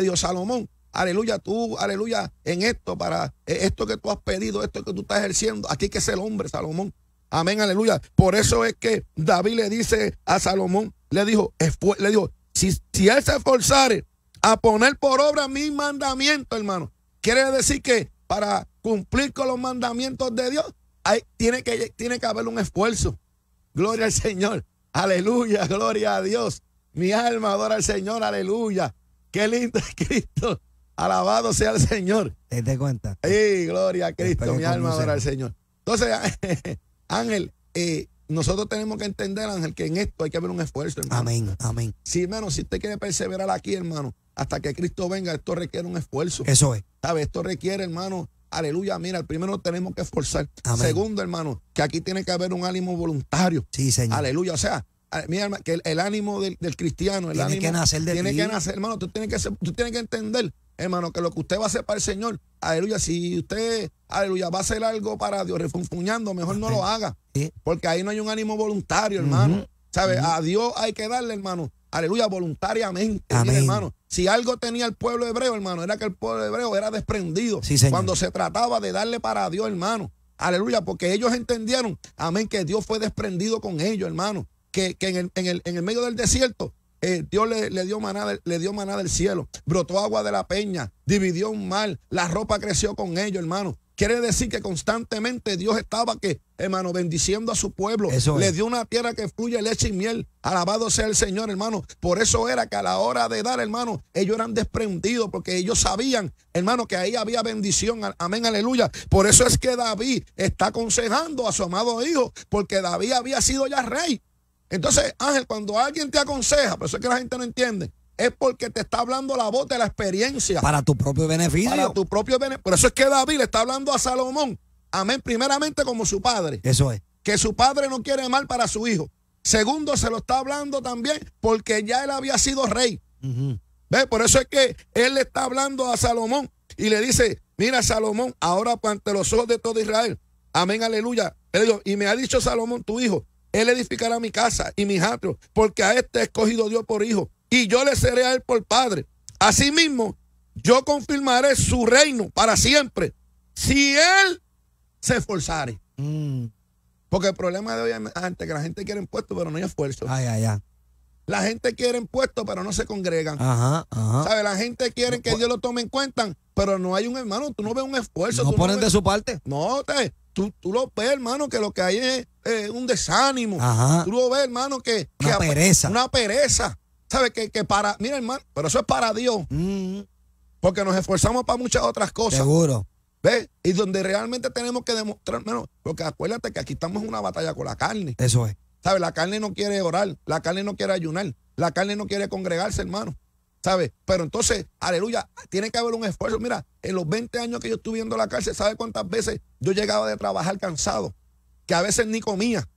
Dios Salomón, aleluya, tú, aleluya, en esto, para eh, esto que tú has pedido, esto que tú estás ejerciendo, aquí que es el hombre, Salomón. Amén, aleluya. Por eso es que David le dice a Salomón, le dijo, le dijo, si, si él se esforzare a poner por obra mi mandamiento, hermano, quiere decir que para cumplir con los mandamientos de Dios, ahí tiene, que, tiene que haber un esfuerzo. Gloria al Señor. Aleluya, gloria a Dios. Mi alma adora al Señor, aleluya. Qué lindo es Cristo. Alabado sea el Señor. Te de cuenta. y gloria a Cristo! Mi alma adora al Señor. Entonces, Ángel, eh, nosotros tenemos que entender, Ángel, que en esto hay que haber un esfuerzo, hermano. Amén, amén. Sí, hermano, si usted quiere perseverar aquí, hermano, hasta que Cristo venga, esto requiere un esfuerzo. Eso es. ¿Sabes? Esto requiere, hermano, aleluya, mira, primero tenemos que esforzar. Segundo, hermano, que aquí tiene que haber un ánimo voluntario. Sí, Señor. Aleluya, o sea, Mira, hermano, que el, ánimo del, cristiano, el tiene ánimo. que nacer de Tiene que nacer, hermano. Tú tienes que, que entender, hermano, que lo que usted va a hacer para el Señor, aleluya, si usted, aleluya, va a hacer algo para Dios refunfuñando, mejor no lo haga. Porque ahí no hay un ánimo voluntario, hermano. ¿Sabes? A Dios hay que darle, hermano. Aleluya, voluntariamente, hermano. Si algo tenía el pueblo hebreo, hermano, era que el pueblo hebreo era desprendido sí, cuando se trataba de darle para Dios, hermano. Aleluya, porque ellos entendieron, amén, que Dios fue desprendido con ellos, hermano que, en, el, en, el, en, el, medio del desierto eh, Dios le, dio maná, le dio maná del cielo, brotó agua de la peña, dividió un mar, la ropa creció con ellos, hermano. Quiere decir que constantemente Dios estaba que, hermano, bendiciendo a su pueblo. Le dio una tierra que fluye leche y miel. Alabado sea el Señor, hermano. Por eso era que a la hora de dar, hermano, ellos eran desprendidos porque ellos sabían, hermano, que ahí había bendición. Amén, aleluya. Por eso es que David está aconsejando a su amado hijo, porque David había sido ya rey. Entonces, Ángel, cuando alguien te aconseja, por eso es que la gente no entiende, es porque te está hablando la voz de la experiencia. Para tu propio beneficio. Para tu propio beneficio. Por eso es que David le está hablando a Salomón, amén, primeramente como su padre. Eso es. Que su padre no quiere mal para su hijo. Segundo, se lo está hablando también porque ya él había sido rey. Ve, ¿Ves? Por eso es que él le está hablando a Salomón y le dice, mira Salomón, ahora ante los ojos de todo Israel, amén, aleluya. Él y me ha dicho Salomón, tu hijo, él edificará mi casa y mis atrios, porque a este escogido Dios por hijo, y yo le seré a él por padre. Asimismo, yo confirmaré su reino para siempre, si él se esforzare. Mm. Porque el problema de hoy es antes que la gente quiere impuestos, pero no hay esfuerzo. Ay, ay, ay. La gente quiere puestos, pero no se congregan. Ajá, ajá. ¿Sabe? La gente quiere que Dios lo tome en cuenta, pero no hay un hermano. Tú no ves un esfuerzo. No ponen de su parte. No, tú, tú lo ves, hermano, que lo que hay es un desánimo. Ajá. Tú lo ves, hermano, que. una pereza. Una pereza. ¿Sabes? Que, que para. Mira, hermano, pero eso es para Dios. Mm. Porque nos esforzamos para muchas otras cosas. Seguro. ¿Ves? Y donde realmente tenemos que demostrar, hermano, porque acuérdate que aquí estamos en una batalla con la carne. Eso es. ¿Sabe? La carne no quiere orar, la carne no quiere ayunar, la carne no quiere congregarse, hermano. ¿Sabe? Pero entonces, aleluya, tiene que haber un esfuerzo. Mira, en los 20 años que yo estuve viendo la cárcel, ¿sabe cuántas veces yo llegaba de trabajar cansado? Que a veces ni comía.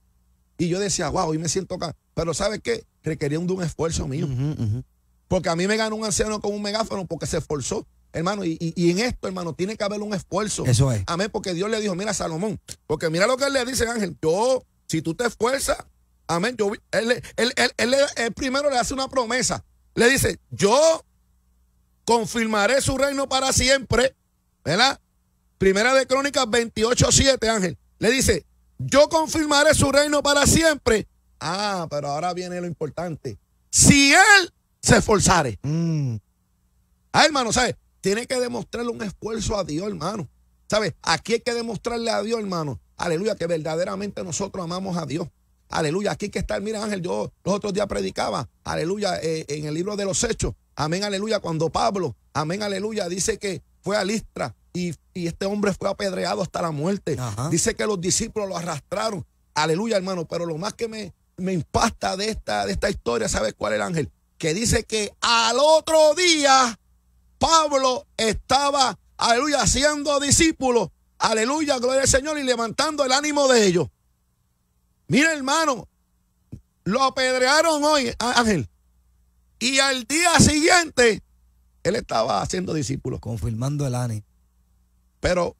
Y yo decía, wow, hoy me siento cansado. Pero ¿sabe qué? Requería un, de esfuerzo mío. Porque a mí me ganó un anciano con un megáfono porque se esforzó. Hermano, y, y, en esto, hermano, tiene que haber un esfuerzo. Eso es. Amén, porque Dios le dijo, mira, Salomón, porque mira lo que le dice, Ángel, yo, si tú te esfuerzas, Amén. él, primero le hace una promesa. Le dice, yo confirmaré su reino para siempre. ¿Verdad? Primera de Crónicas 28, 7, Ángel. Le dice, yo confirmaré su reino para siempre. Ah, pero ahora viene lo importante. Si él se esforzare. Mm. Ah, hermano, ¿sabes? Tiene que demostrarle un esfuerzo a Dios, hermano. ¿Sabes? Aquí hay que demostrarle a Dios, hermano. Aleluya, que verdaderamente nosotros amamos a Dios. Aleluya. Aquí que que el Mira, Ángel, yo los otros días predicaba. Aleluya. Eh, en el libro de los Hechos. Amén, aleluya. Cuando Pablo, amén, aleluya, dice que fue a Listra y, este hombre fue apedreado hasta la muerte. Dice que los discípulos lo arrastraron. Aleluya, hermano. Pero lo más que me, me impacta de esta, de esta historia, ¿sabes cuál es el ángel? Que dice que al otro día Pablo estaba, aleluya, siendo discípulo. Aleluya, gloria al Señor y levantando el ánimo de ellos. Mira, hermano, lo apedrearon hoy, Ángel. Y al día siguiente, él estaba haciendo discípulos. Confirmando el ANI. Pero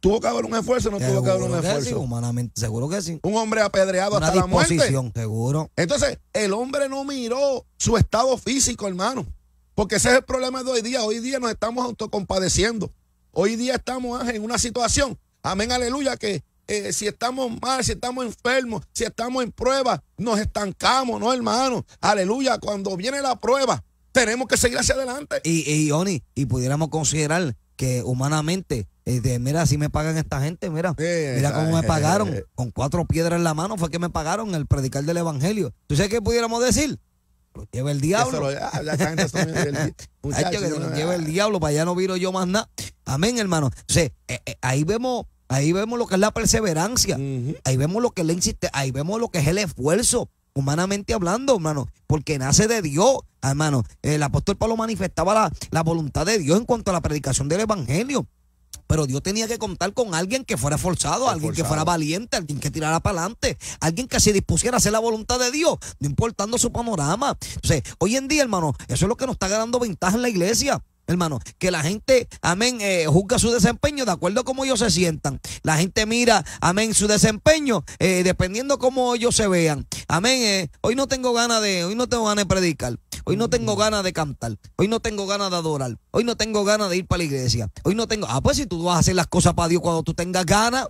tuvo que haber un esfuerzo, no tuvo que haber un esfuerzo. humanamente, seguro que sí. Un hombre apedreado hasta la muerte. Seguro. Entonces, el hombre no miró su estado físico, hermano. Porque ese es el problema de hoy día. Hoy día nos estamos autocompadeciendo. Hoy día estamos en una situación, amén, aleluya, que eh, si estamos mal, si estamos enfermos, si estamos en prueba, nos estancamos, ¿no, hermano? Aleluya, cuando viene la prueba, tenemos que seguir hacia adelante. Y, y Oni, y pudiéramos considerar que humanamente, eh, de, mira, si me pagan esta gente, mira, mira cómo me pagaron, con cuatro piedras en la mano fue que me pagaron el predicar del evangelio. ¿Tú sabes qué pudiéramos decir? Lo lleva el diablo. lleva el diablo, para allá no viro yo más nada. Amén, hermano. O sea, eh, ahí vemos Ahí vemos lo que es la perseverancia. Ahí vemos lo que es Ahí vemos lo que es el esfuerzo, humanamente hablando, hermano. Porque nace de Dios, hermano. El apóstol Pablo manifestaba la, voluntad de Dios en cuanto a la predicación del evangelio. Pero Dios tenía que contar con alguien que fuera forzado, alguien que fuera valiente, alguien que tirara para adelante, alguien que se dispusiera a hacer la voluntad de Dios, no importando su panorama. Entonces, hoy en día, hermano, eso es lo que nos está ganando ventaja en la iglesia hermano, que la gente, amén, eh, juzga su desempeño de acuerdo a cómo ellos se sientan. La gente mira, amén, su desempeño eh, dependiendo cómo ellos se vean. Amén, eh, hoy no tengo ganas de, hoy no tengo ganas de predicar. Hoy no tengo mm. ganas de cantar. Hoy no tengo ganas de adorar. Hoy no tengo ganas de ir para la iglesia. Hoy no tengo. Ah, pues si tú vas a hacer las cosas para Dios cuando tú tengas ganas.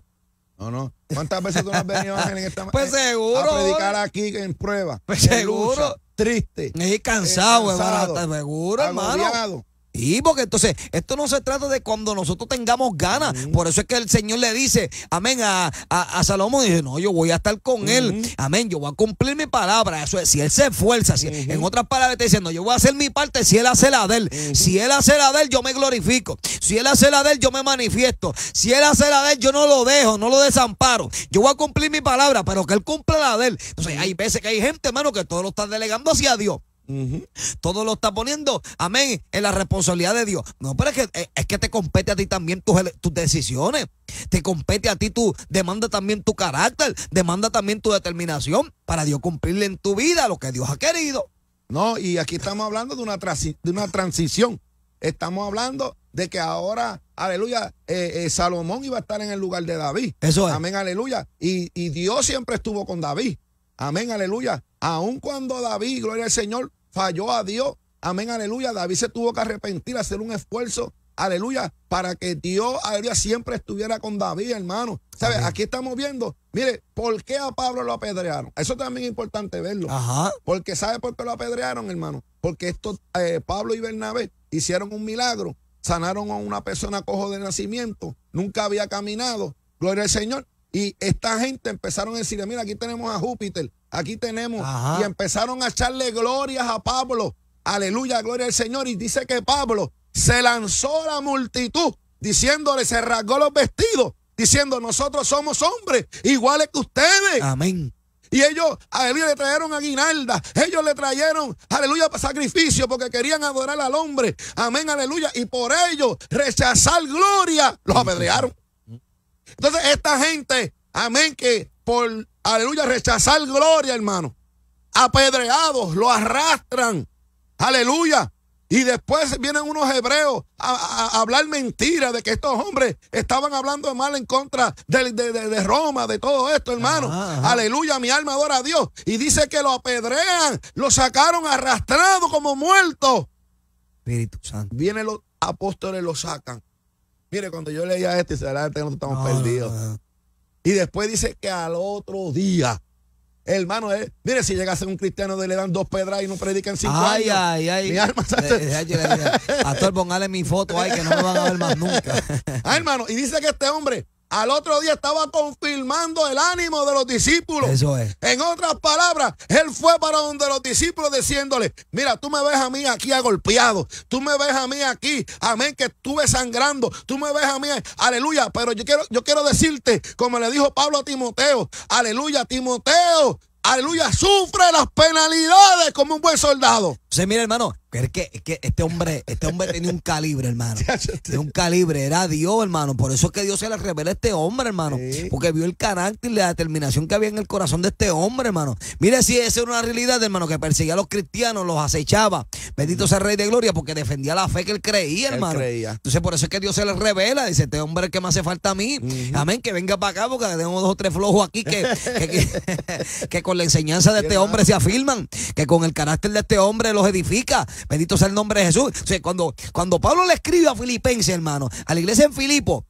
No, no. ¿Cuántas veces tú no has venido en esta Pues seguro. A predicar aquí en prueba. Pues seguro. triste. cansado, cansado, seguro, hermano. Sí, porque entonces esto no se trata de cuando nosotros tengamos ganas. Por eso es que el Señor le dice, amén, a, a, Salomón, dice, no, yo voy a estar con él. Amén, yo voy a cumplir mi palabra. Eso es, si él se esfuerza, si, en otras palabras está diciendo, yo voy a hacer mi parte si él hace la de él. Si él hace la de él, yo me glorifico. Si él hace la de él, yo me manifiesto. Si él hace la de él, yo no lo dejo, no lo desamparo. Yo voy a cumplir mi palabra, pero que él cumpla la de él. Entonces hay veces que hay gente, hermano, que todo lo está delegando hacia Dios. Todo lo está poniendo, amén, en la responsabilidad de Dios. No, pero es que, eh, es que te compete a ti también tus, decisiones. Te compete a ti tu, demanda también tu carácter, demanda también tu determinación para Dios cumplirle en tu vida lo que Dios ha querido. No, y aquí estamos hablando de una, transición. Estamos hablando de que ahora, aleluya, eh, eh, Salomón iba a estar en el lugar de David. Eso es. Amén, aleluya. Y, y Dios siempre estuvo con David. Amén, aleluya. Aun cuando David, gloria al Señor, falló a Dios. Amén, aleluya. David se tuvo que arrepentir, hacer un esfuerzo, aleluya, para que Dios, aleluya, siempre estuviera con David, hermano. ¿Sabes? Aquí estamos viendo, mire, ¿por qué a Pablo lo apedrearon? Eso también es importante verlo. Ajá. Porque ¿sabe por qué lo apedrearon, hermano? Porque esto, eh, Pablo y Bernabé hicieron un milagro, sanaron a una persona cojo de nacimiento, nunca había caminado, gloria al Señor. Y esta gente empezaron a decirle, mira, aquí tenemos a Júpiter, Aquí tenemos. Y empezaron a echarle glorias a Pablo. Aleluya, gloria al Señor. Y dice que Pablo se lanzó a la multitud diciéndole, se rasgó los vestidos, diciendo, nosotros somos hombres iguales que ustedes. Amén. Y ellos, aleluya, le trajeron aguinalda. Ellos le trajeron, aleluya, sacrificio porque querían adorar al hombre. Amén, aleluya. Y por ello, rechazar gloria, los apedrearon. Entonces, esta gente, amén, que por, aleluya, rechazar gloria, hermano. Apedreados, lo arrastran. Aleluya. Y después vienen unos hebreos a, hablar mentiras de que estos hombres estaban hablando mal en contra de, Roma, de todo esto, hermano. Aleluya, mi alma adora a Dios. Y dice que lo apedrean, lo sacaron arrastrado como muerto. Espíritu Santo. Vienen los apóstoles, lo sacan. Mire, cuando yo leía esto y se estamos perdidos. Y después dice que al otro día. Hermano, eh, mire, si llega a ser un cristiano de le dan dos pedras y no predican cinco ay, años. Ay, ay, mi alma eh, eh, Pastor, póngale mi foto ahí que no me van a ver más nunca. ah, hermano, y dice que este hombre al otro día estaba confirmando el ánimo de los discípulos. Eso es. En otras palabras, él fue para donde los discípulos diciéndole, mira, tú me ves a mí aquí agolpeado, tú me ves a mí aquí, amén, que estuve sangrando, tú me ves a mí, aleluya, pero yo quiero, yo quiero decirte, como le dijo Pablo a Timoteo, aleluya, Timoteo, aleluya, sufre las penalidades como un buen soldado. Sí, mira, hermano, es que, este hombre, este hombre tenía un calibre, hermano. Tenía un calibre, era Dios, hermano. Por eso es que Dios se le revela a este hombre, hermano. Porque vio el carácter y la determinación que había en el corazón de este hombre, hermano. Mire si esa era una realidad, hermano, que perseguía a los cristianos, los acechaba. Bendito sea el Rey de Gloria, porque defendía la fe que él creía, hermano. Entonces, por eso es que Dios se le revela. Dice, este hombre es que me hace falta a mí. Amén, que venga para acá, porque tenemos dos o tres flojos aquí que con la enseñanza de este hombre se afirman, que con el carácter de este hombre los edifica. Bendito sea el nombre de Jesús. O sea, cuando, cuando Pablo le escribe a Filipenses, hermano, a la iglesia en Filipo,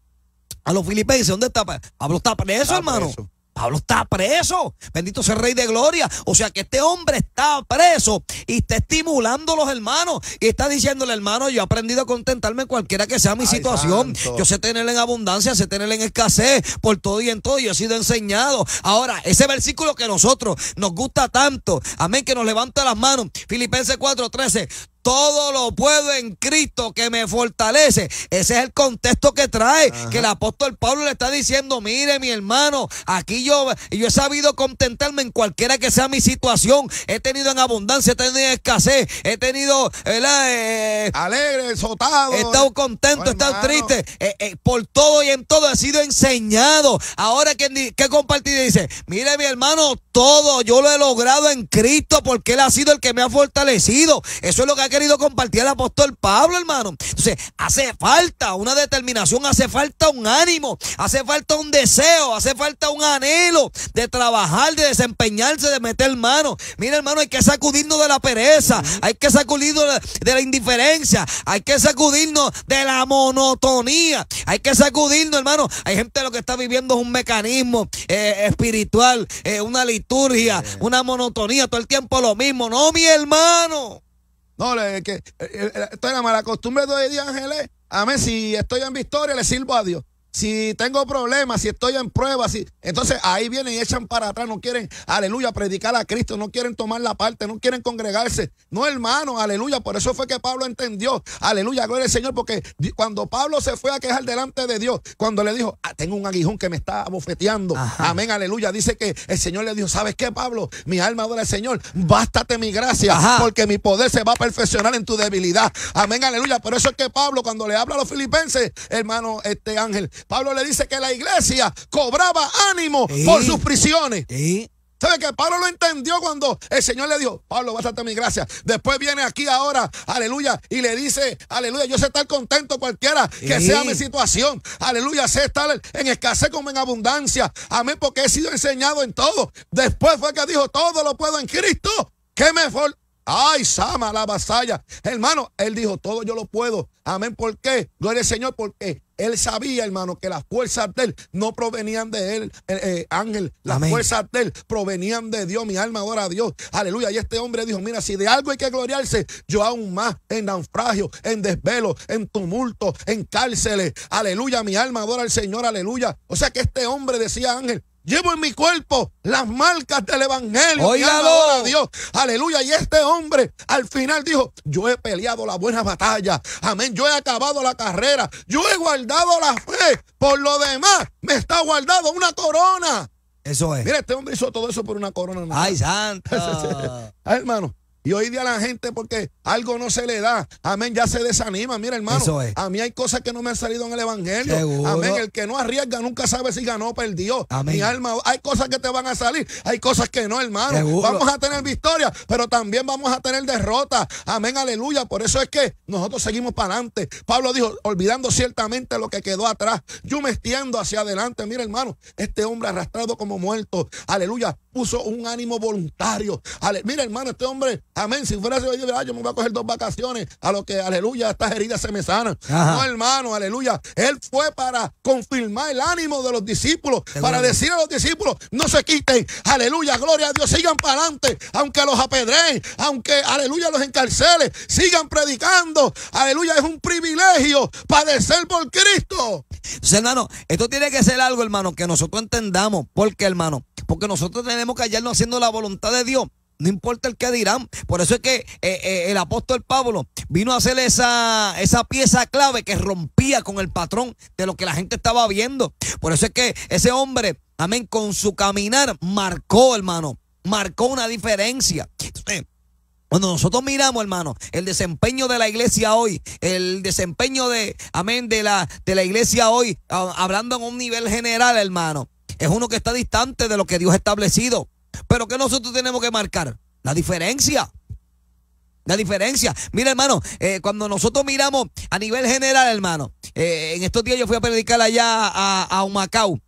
a los filipenses, ¿dónde está? Pablo está preso, eso, hermano. Pablo está preso. Bendito sea el Rey de Gloria. O sea que este hombre está preso y está estimulando a los hermanos. Y está diciéndole, hermano, yo he aprendido a contentarme en cualquiera que sea mi situación. Yo sé tener en abundancia, sé tener en escasez, por todo y en todo. Yo he sido enseñado. Ahora, ese versículo que nosotros nos gusta tanto, amén, que nos levanta las manos. Filipenses 4:13 todo lo puedo en Cristo que me fortalece. Ese es el contexto que trae, que el apóstol Pablo le está diciendo, mire mi hermano, aquí yo, yo he sabido contentarme en cualquiera que sea mi situación. He tenido en abundancia, he tenido en escasez, he tenido, ¿verdad? Eh, Alegre, soltado. He estado contento, he estado triste. Eh, eh, por todo y en todo he sido enseñado. Ahora que, que compartir dice, mire mi hermano, todo. Yo lo he logrado en Cristo porque Él ha sido el que me ha fortalecido. Eso es lo que ha querido compartir el apóstol Pablo, hermano. Entonces, hace falta una determinación, hace falta un ánimo, hace falta un deseo, hace falta un anhelo de trabajar, de desempeñarse, de meter mano. Mira, hermano, hay que sacudirnos de la pereza, hay que sacudirnos de la indiferencia, hay que sacudirnos de la monotonía, hay que sacudirnos, hermano. Hay gente lo que está viviendo es un mecanismo eh, espiritual, eh, una liturgia liturgia, una monotonía, todo el tiempo lo mismo. No, mi hermano. No, le, que, eh, eh, estoy la mala costumbre de hoy día, Ángeles. Amén. Si estoy en victoria, le sirvo a Dios si tengo problemas, si estoy en pruebas, si... entonces ahí vienen y echan para atrás, no quieren, aleluya, predicar a Cristo, no quieren tomar la parte, no quieren congregarse. No, hermano, aleluya, por eso fue que Pablo entendió, aleluya, gloria al Señor, porque cuando Pablo se fue a quejar delante de Dios, cuando le dijo, ah, tengo un aguijón que me está bofeteando, amén, aleluya, dice que el Señor le dijo, ¿sabes qué, Pablo? Mi alma adora al Señor, bástate mi gracia, porque mi poder se va a perfeccionar en tu debilidad. Amén, aleluya, por eso es que Pablo cuando le habla a los filipenses, hermano, este ángel, Pablo le dice que la iglesia cobraba ánimo por sus prisiones. ¿Sabe que Pablo lo entendió cuando el Señor le dijo, Pablo, tener mi gracia? Después viene aquí ahora, aleluya, y le dice, aleluya, yo sé estar contento cualquiera que sea mi situación. Aleluya, sé estar en escasez como en abundancia. Amén, porque he sido enseñado en todo. Después fue que dijo, todo lo puedo en Cristo, que me Ay, Sama, la vasalla. Hermano, él dijo, todo yo lo puedo. Amén. ¿Por qué? Gloria al Señor, qué? Él sabía, hermano, que las fuerzas de él no provenían de él, eh, eh, Ángel. Las fuerzas de él provenían de Dios. Mi alma adora a Dios. Aleluya. Y este hombre dijo, mira, si de algo hay que gloriarse, yo aún más en naufragio, en desvelo, en tumulto, en cárceles. Aleluya. Mi alma adora al Señor. Aleluya. O sea que este hombre decía, Ángel, Llevo en mi cuerpo las marcas del Evangelio. a Dios. Aleluya. Y este hombre al final dijo, yo he peleado la buena batalla. Amén. Yo he acabado la carrera. Yo he guardado la fe. Por lo demás, me está guardado una corona. Eso es. Mira, este hombre hizo todo eso por una corona. Ay, santo. Ay, ah, hermano. Y hoy día la gente, porque algo no se le da, amén, ya se desanima. Mira, hermano, a mí hay cosas que no me han salido en el Evangelio. Amén, el que no arriesga nunca sabe si ganó o perdió. Amén. Mi alma, hay cosas que te van a salir, hay cosas que no, hermano. Vamos a tener victoria, pero también vamos a tener derrota. Amén, aleluya. Por eso es que nosotros seguimos para adelante. Pablo dijo, olvidando ciertamente lo que quedó atrás, yo me extiendo hacia adelante. Mira, hermano, este hombre arrastrado como muerto, aleluya, puso un ánimo voluntario. mira, hermano, este hombre Amén. Si fuera así, yo, ah, yo me voy a coger dos vacaciones a lo que, aleluya, estas heridas se me sanan. No, hermano, aleluya. Él fue para confirmar el ánimo de los discípulos, para decir a los discípulos, no se quiten, aleluya, gloria a Dios, sigan para adelante, aunque los apedreen, aunque, aleluya, los encarcelen, sigan predicando. Aleluya, es un privilegio padecer por Cristo. Entonces, hermano, esto tiene que ser algo, hermano, que nosotros entendamos. ¿Por qué, hermano? Porque nosotros tenemos que hallarnos haciendo la voluntad de Dios. No importa el que dirán. Por eso es que eh, eh, el apóstol Pablo vino a hacer esa, esa pieza clave que rompía con el patrón de lo que la gente estaba viendo. Por eso es que ese hombre, amén, con su caminar marcó, hermano, marcó una diferencia. cuando nosotros miramos, hermano, el desempeño de la iglesia hoy, el desempeño de, amén, de la, de la iglesia hoy, ah, hablando en un nivel general, hermano, es uno que está distante de lo que Dios ha establecido. Pero que nosotros tenemos que marcar la diferencia. La diferencia. Mira, hermano, eh, cuando nosotros miramos a nivel general, hermano, eh, en estos días yo fui a predicar allá a, a Humacao.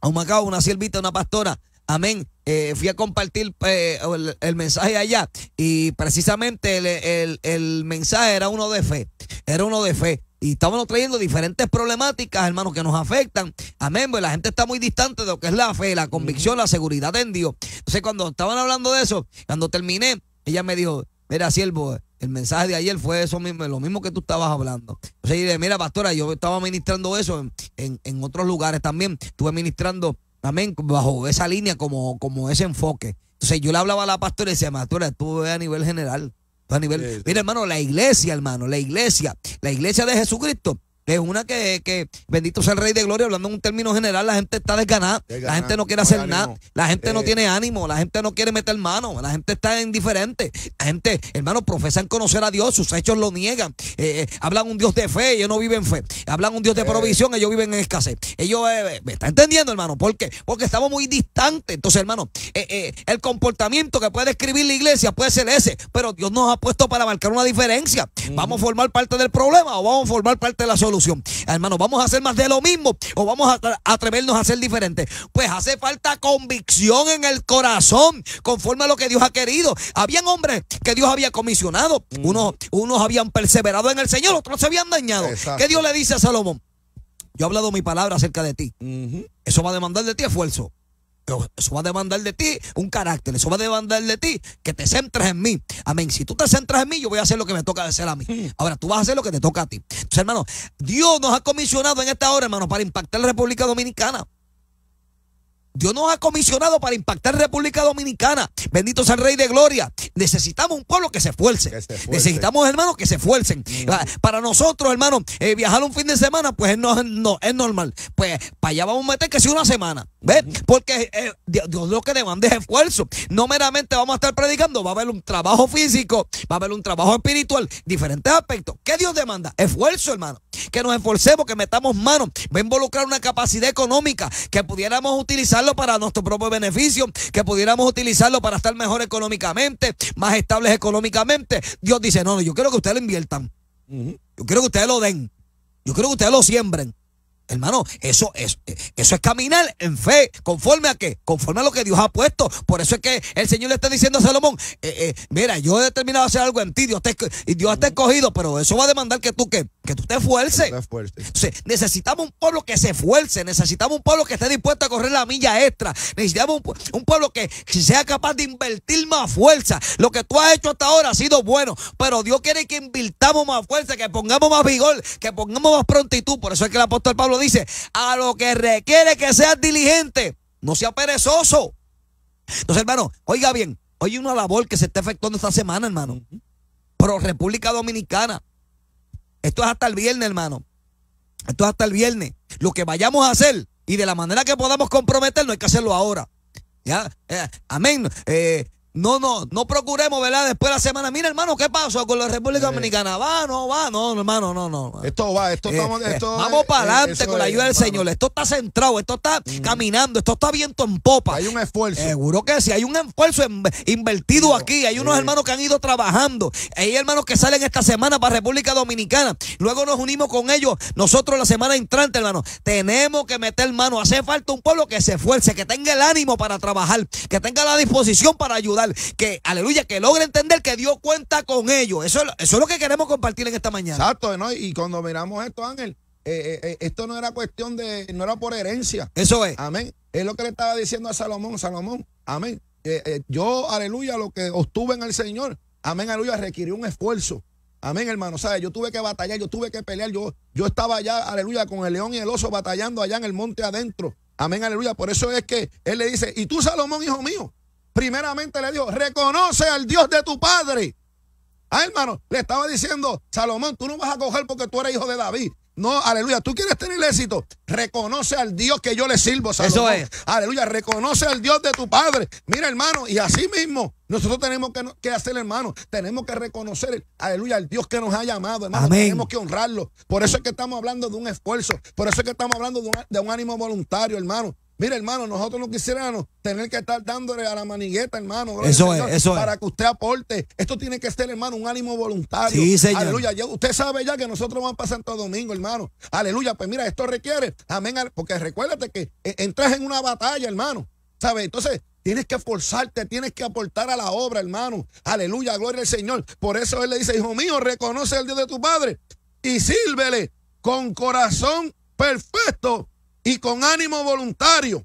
A Humacao, una siervita, una pastora. Amén. Eh, fui a compartir el, mensaje allá. Y precisamente el mensaje era uno de fe. Era uno de fe. Y estamos trayendo diferentes problemáticas, hermanos, que nos afectan. Amén. Pues la gente está muy distante de lo que es la fe, la convicción, la seguridad en Dios. Entonces, cuando estaban hablando de eso, cuando terminé, ella me dijo, mira, siervo, el mensaje de ayer fue eso mismo, lo mismo que tú estabas hablando. Entonces, sea, dije, mira, pastora, yo estaba ministrando eso en, otros lugares también. Estuve ministrando, amén, bajo esa línea, como, como ese enfoque. Entonces yo le hablaba a la pastora y decía, pastora, estuve a nivel general. Mira, hermano, la iglesia, hermano, la iglesia, la iglesia de Jesucristo es una que, bendito sea el Rey de Gloria, hablando en un término general, la gente está desganada, la gente no quiere hacer nada, la gente no eh. tiene ánimo, la gente no quiere meter mano, la gente está indiferente, la gente, hermano, profesan conocer a Dios, sus hechos lo niegan, eh, eh, hablan un Dios de fe, ellos no viven fe, hablan un Dios de provisión, ellos viven en escasez. Ellos, ¿me está entendiendo, hermano? ¿Por qué? Porque estamos muy distantes. Entonces, hermano, el comportamiento que puede escribir la iglesia puede ser ese, pero Dios nos ha puesto para marcar una diferencia. ¿Vamos a formar parte del problema o vamos a formar parte de la solución? Hermano, vamos a hacer más de lo mismo o vamos a atrevernos a ser diferentes. Pues hace falta convicción en el corazón conforme a lo que Dios ha querido. Habían hombres que Dios había comisionado. Mm. Unos, unos habían perseverado en el Señor, otros se habían dañado. ¿Qué Dios le dice a Salomón? Yo he hablado mi palabra acerca de ti. Eso va a demandar de ti esfuerzo. Eso va a demandar de ti un carácter. Eso va a demandar de ti que te centres en mí. Amén. Si tú te centras en mí, yo voy a hacer lo que me toca hacer a mí. Mm. Ahora tú vas a hacer lo que te toca a ti. Entonces, hermano, Dios nos ha comisionado en esta hora, hermano, para impactar la República Dominicana. Dios nos ha comisionado para impactar República Dominicana. Bendito sea el Rey de Gloria. Necesitamos un pueblo que se esfuerce. Necesitamos hermanos que se esfuercen. Ah, para nosotros, hermanos, eh, viajar un fin de semana, pues no, es normal. Pues para allá vamos a meter que si una semana. ¿Ves? Porque eh, eh, Dios, lo que demanda es esfuerzo. No meramente vamos a estar predicando, va a haber un trabajo físico, va a haber un trabajo espiritual, diferentes aspectos. ¿Qué Dios demanda? Esfuerzo, hermano. Que nos esforcemos, que metamos manos. Va a involucrar una capacidad económica que pudiéramos utilizar para nuestro propio beneficio, que pudiéramos utilizarlo para estar mejor económicamente, más estables económicamente. Dios dice, no, yo quiero que ustedes lo inviertan. Yo quiero que ustedes lo den. Yo quiero que ustedes lo siembren. Hermano, eso es, eso es caminar en fe, conforme a qué, conforme a lo que Dios ha puesto. Por eso es que el Señor le está diciendo a Salomón, eh, eh, mira, yo he determinado hacer algo en ti, Dios te, Dios te ha escogido, pero eso va a demandar que tú que que tú te esfuerces. necesitamos un pueblo que se esfuerce, necesitamos un pueblo que esté dispuesto a correr la milla extra, necesitamos un, pueblo que, sea capaz de invertir más fuerza. Lo que tú has hecho hasta ahora ha sido bueno, pero Dios quiere que invirtamos más fuerza, que pongamos más vigor, que pongamos más prontitud. Por eso es que el apóstol Pablo dice, a lo que requiere que seas diligente, no sea perezoso. Entonces, hermano, oiga bien, hoy una labor que se está efectuando esta semana, hermano, pero República Dominicana. Esto es hasta el viernes, hermano. Esto es hasta el viernes. Lo que vayamos a hacer y de la manera que podamos comprometernos hay que hacerlo ahora. ¿Ya? Eh, amén. Eh, no, no, no procuremos, ¿verdad? Después de la semana. Mira, hermano, ¿qué pasó con la República eh. Dominicana? Va, no, va, no, hermano, no, no. Esto va, esto eh, estamos. Eh, vamos para adelante con la ayuda del Señor. Esto está centrado, esto está mm. caminando, esto está viento en popa. Hay un esfuerzo. Seguro que sí, hay un esfuerzo invertido aquí. Hay unos hermanos que han ido trabajando. Hay hermanos que salen esta semana para República Dominicana. Luego nos unimos con ellos. Nosotros la semana entrante, hermano, tenemos que meter mano. Hace falta un pueblo que se esfuerce, que tenga el ánimo para trabajar, que tenga la disposición para ayudar que aleluya, que logre entender que Dios cuenta con ellos. Eso, eso es lo que queremos compartir en esta mañana. Exacto, Y cuando miramos esto, Ángel, eh, eh, eh, esto no era cuestión de, no era por herencia. Eso es. Amén. Es lo que le estaba diciendo a Salomón, Salomón, amén. yo, aleluya, lo que obtuve en el Señor, amén, aleluya, requirió un esfuerzo. Amén, hermano. ¿Sabes? Yo tuve que batallar, yo tuve que pelear. Yo, yo estaba allá, aleluya, con el león y el oso batallando allá en el monte adentro. Amén, aleluya. Por eso es que él le dice, y tú, Salomón, hijo mío, primeramente le dijo, reconoce al Dios de tu padre. Ah, hermano, le estaba diciendo, Salomón, tú no vas a coger porque tú eres hijo de David. No, aleluya, tú quieres tener éxito. Reconoce al Dios que yo le sirvo, Salomón. Eso es. Aleluya, reconoce al Dios de tu padre. Mira, hermano, y así mismo nosotros tenemos que, que hacer, hermano. Tenemos que reconocer, aleluya, al Dios que nos ha llamado, hermano. Tenemos que honrarlo. Por eso es que estamos hablando de un esfuerzo. Por eso es que estamos hablando de un ánimo voluntario, hermano. Mira, hermano, nosotros no quisiéramos tener que estar dándole a la manigueta, hermano. Eso es, eso para que usted aporte. Esto tiene que ser, hermano, un ánimo voluntario. Sí, señor. Aleluya. usted sabe ya que nosotros vamos para Santo Domingo, hermano. Aleluya. Pues mira, esto requiere. Amén. Porque recuérdate que eh, entras en una batalla, hermano. ¿Sabes? Entonces, Tienes que esforzarte, tienes que aportar a la obra, hermano. Aleluya, gloria al Señor. Por eso Él le dice, hijo mío, reconoce al Dios de tu Padre y sírvele con corazón perfecto y con ánimo voluntario.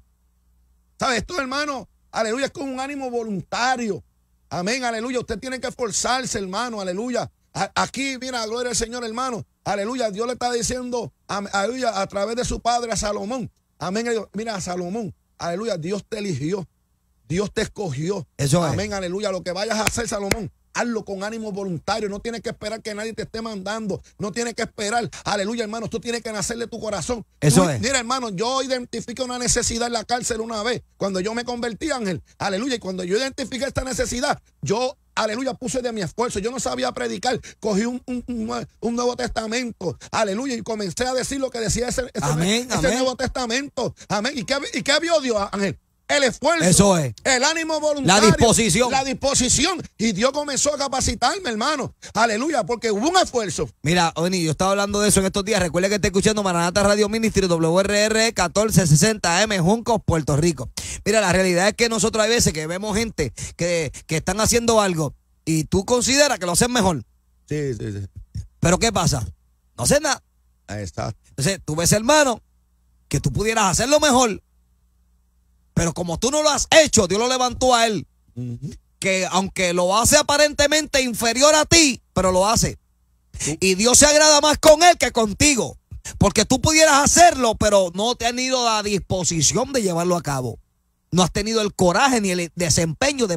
¿Sabes? Esto, hermano, aleluya, es con un ánimo voluntario. Amén, aleluya. Usted tiene que esforzarse, hermano, aleluya. Aquí, viene mira, gloria al Señor, hermano. Aleluya, Dios le está diciendo, aleluya, a través de su padre a Salomón. Amén, mira, a Salomón, aleluya, Dios te eligió. Dios te escogió. Eso es. Amén, aleluya. Lo que vayas a hacer, Salomón, Hazlo con ánimo voluntario. No tienes que esperar que nadie te esté mandando. No tienes que esperar. Aleluya, hermano. Tú tienes que nacer de tu corazón. Eso es. Mira, hermano, yo identifico una necesidad en la cárcel una vez. Cuando yo me convertí, Ángel. Aleluya. Y cuando yo identifiqué esta necesidad, yo aleluya, puse de mi esfuerzo. Yo no sabía predicar. Cogí un, Nuevo Testamento, aleluya, y comencé a decir lo que decía ese, Nuevo Testamento. Amén. ¿Y qué, ¿Y qué vio Dios, Ángel? el esfuerzo, Eso es. el ánimo voluntario, la disposición. La disposición. Y Dios comenzó a capacitarme, hermano. Aleluya, porque hubo un esfuerzo. Mira, Oni, yo estaba hablando de eso en estos días. Recuerda que está escuchando Maranata Radio Ministry WRR 1460 M Juncos, Puerto Rico. Mira, la realidad es que nosotros hay veces que vemos gente que, que están haciendo algo y tú consideras que lo hacen mejor. Sí, sí, sí. Pero ¿qué pasa? No sé nada. Ahí está. Entonces, tú ves, hermano, que tú pudieras hacerlo mejor pero como tú no lo has hecho, Dios lo levantó a él. Que aunque lo hace aparentemente inferior a ti, pero lo hace. Y Dios se agrada más con él que contigo. Porque tú pudieras hacerlo, pero no te han ido a disposición de llevarlo a cabo. No has tenido el coraje ni el desempeño de,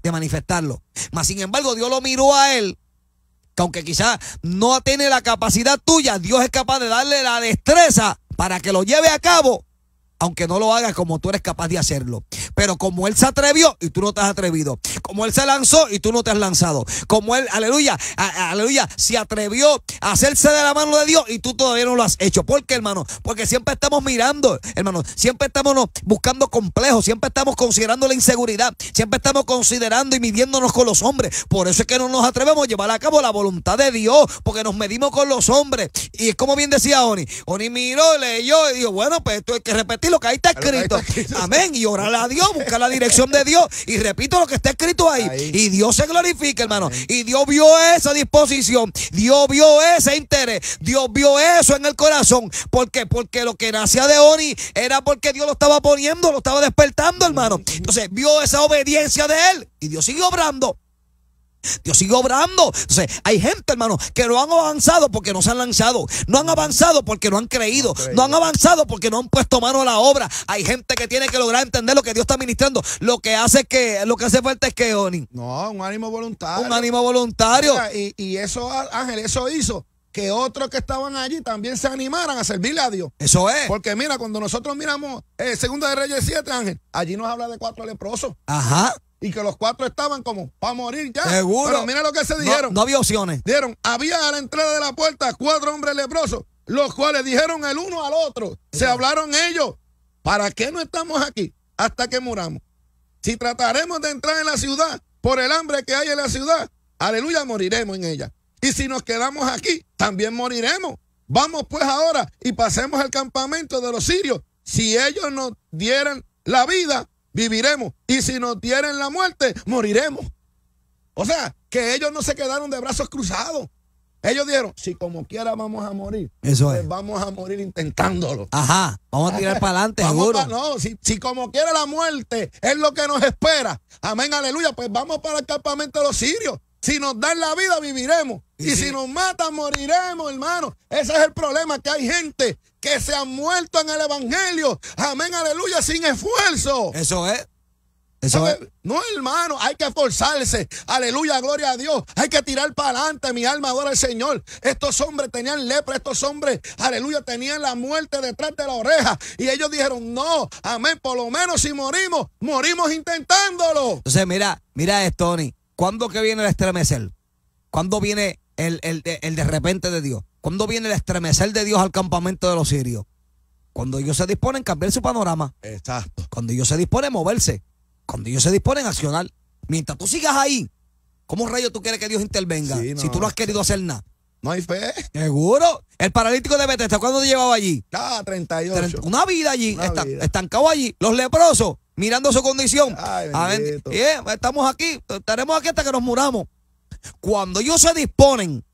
de manifestarlo. Mas, sin embargo, Dios lo miró a él que aunque quizás no tiene la capacidad tuya, Dios es capaz de darle la destreza para que lo lleve a cabo aunque no lo hagas como tú eres capaz de hacerlo. Pero como Él se atrevió y tú no te has atrevido. Como Él se lanzó y tú no te has lanzado. Como Él, aleluya, aleluya, se atrevió a hacerse de la mano de Dios y tú todavía no lo has hecho. ¿Por qué, hermano? Porque siempre estamos mirando, hermano. Siempre estamos buscando complejos. Siempre estamos considerando la inseguridad. Siempre estamos considerando y midiéndonos con los hombres. Por eso es que no nos atrevemos a llevar a cabo la voluntad de Dios. Porque nos medimos con los hombres. Y es como bien decía Oni. Oni miró, leyó y dijo, bueno, pues esto hay que repetir lo que ahí está escrito. Amén. Y orar a Dios, busca la dirección de Dios. Y repito lo que está escrito ahí. Y Dios se glorifica, hermano. Y Dios vio esa disposición. Dios vio ese interés. Dios vio eso en el corazón. ¿Por qué? Porque lo que nacía de Ori era porque Dios lo estaba poniendo, lo estaba despertando, hermano. Entonces vio esa obediencia de él. Y Dios sigue obrando. Dios sigue obrando. hay gente, hermano, que no han avanzado porque no se han lanzado. No han avanzado porque no han creído. No han avanzado porque no han puesto mano a la obra. Hay gente que tiene que lograr entender lo que Dios está ministrando. Lo que hace que, lo que hace falta es que Oni. No, un ánimo voluntario. Un ánimo voluntario. y, eso, Ángel, eso hizo que otros que estaban allí también se animaran a servirle a Dios. Eso es. Porque mira, cuando nosotros miramos eh, Segunda de Reyes 7, Ángel, allí nos habla de cuatro leprosos. Ajá y que los cuatro estaban como para morir ya. Seguro. Pero mira lo que se dijeron. No, había opciones. Dieron, había a la entrada de la puerta cuatro hombres leprosos, los cuales dijeron el uno al otro. Se hablaron ellos. ¿Para qué no estamos aquí hasta que muramos? Si trataremos de entrar en la ciudad por el hambre que hay en la ciudad, aleluya, moriremos en ella. Y si nos quedamos aquí, también moriremos. Vamos pues ahora y pasemos al campamento de los sirios. Si ellos nos dieran la vida, viviremos. Y si nos tienen la muerte, moriremos. O sea, que ellos no se quedaron de brazos cruzados. Ellos dijeron, si como quiera vamos a morir, Eso pues vamos a morir intentándolo. Ajá, vamos a tirar para adelante, seguro. no, si, si, como quiera la muerte es lo que nos espera, amén, aleluya, pues vamos para el campamento de los sirios. Si nos dan la vida, viviremos. Y, si nos matan, moriremos, hermano. Ese es el problema, que hay gente que se ha muerto en el Evangelio. Amén, aleluya, sin esfuerzo. Eso es. Eso es. No, hermano, hay que esforzarse. Aleluya, gloria a Dios. Hay que tirar para adelante. Mi alma adora al Señor. Estos hombres tenían lepra. Estos hombres, aleluya, tenían la muerte detrás de la oreja. Y ellos dijeron, no, amén. Por lo menos si morimos, morimos intentándolo. Entonces, mira, mira esto, Tony. ¿Cuándo que viene el estremecer? ¿Cuándo viene el, el, de repente de Dios? ¿Cuándo viene el estremecer de Dios al campamento de los sirios? Cuando ellos se disponen a cambiar su panorama. Exacto. Cuando ellos se disponen a moverse. Cuando ellos se disponen a accionar. Mientras tú sigas ahí, ¿cómo rayo tú quieres que Dios intervenga? Si tú no has querido hacer nada. No hay fe. Seguro. El paralítico de Betesda, ¿cuándo te llevaba allí? Ah, 38. Una vida allí, estancado allí. Los leprosos, mirando su condición. Ah, eh, estamos aquí, estaremos aquí hasta que nos muramos. Cuando ellos se disponen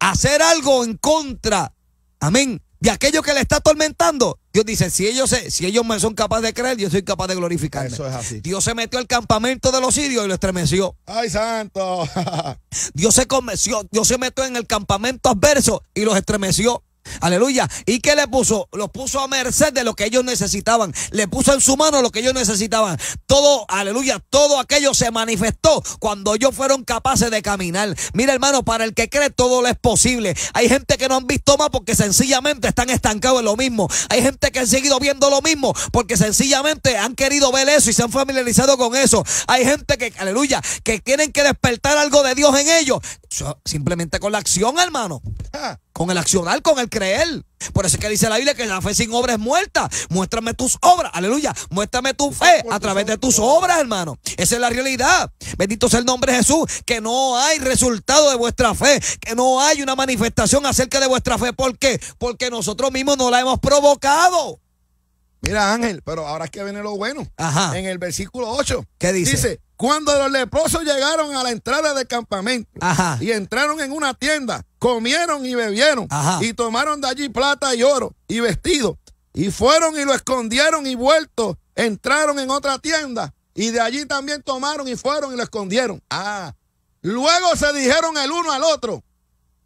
a hacer algo en contra, amén, de aquello que le está atormentando, Dios dice, si ellos, si ellos me son capaces de creer, yo soy capaz de glorificarme. Eso es así. Dios se metió al campamento de los sirios y lo estremeció. ¡Ay, santo! Dios se convenció, Dios se metió en el campamento adverso y los estremeció. Aleluya. ¿Y qué le puso? lo puso a merced de lo que ellos necesitaban. Le puso en su mano lo que ellos necesitaban. Todo, aleluya, todo aquello se manifestó cuando ellos fueron capaces de caminar. Mira, hermano, para el que cree todo lo es posible. Hay gente que no han visto más porque sencillamente están estancados en lo mismo. Hay gente que ha seguido viendo lo mismo porque sencillamente han querido ver eso y se han familiarizado con eso. Hay gente que, aleluya, que tienen que despertar algo de Dios en ellos. Simplemente con la acción, hermano con el accionar, con el creer. Por eso es que dice la Biblia que la fe sin obras es muerta. Muéstrame tus obras, aleluya. Muéstrame tu fe a través de tus obras, hermano. Esa es la realidad. Bendito sea el nombre de Jesús, que no hay resultado de vuestra fe, que no hay una manifestación acerca de vuestra fe. ¿Por qué? Porque nosotros mismos no la hemos provocado. Mira, Ángel, pero ahora es que viene lo bueno. Ajá. En el versículo 8. ¿Qué dice? Dice, cuando los leprosos llegaron a la entrada del campamento y entraron en una tienda, comieron y bebieron y tomaron de allí plata y oro y vestido y fueron y lo escondieron y vuelto, entraron en otra tienda y de allí también tomaron y fueron y lo escondieron. Ah, luego se dijeron el uno al otro,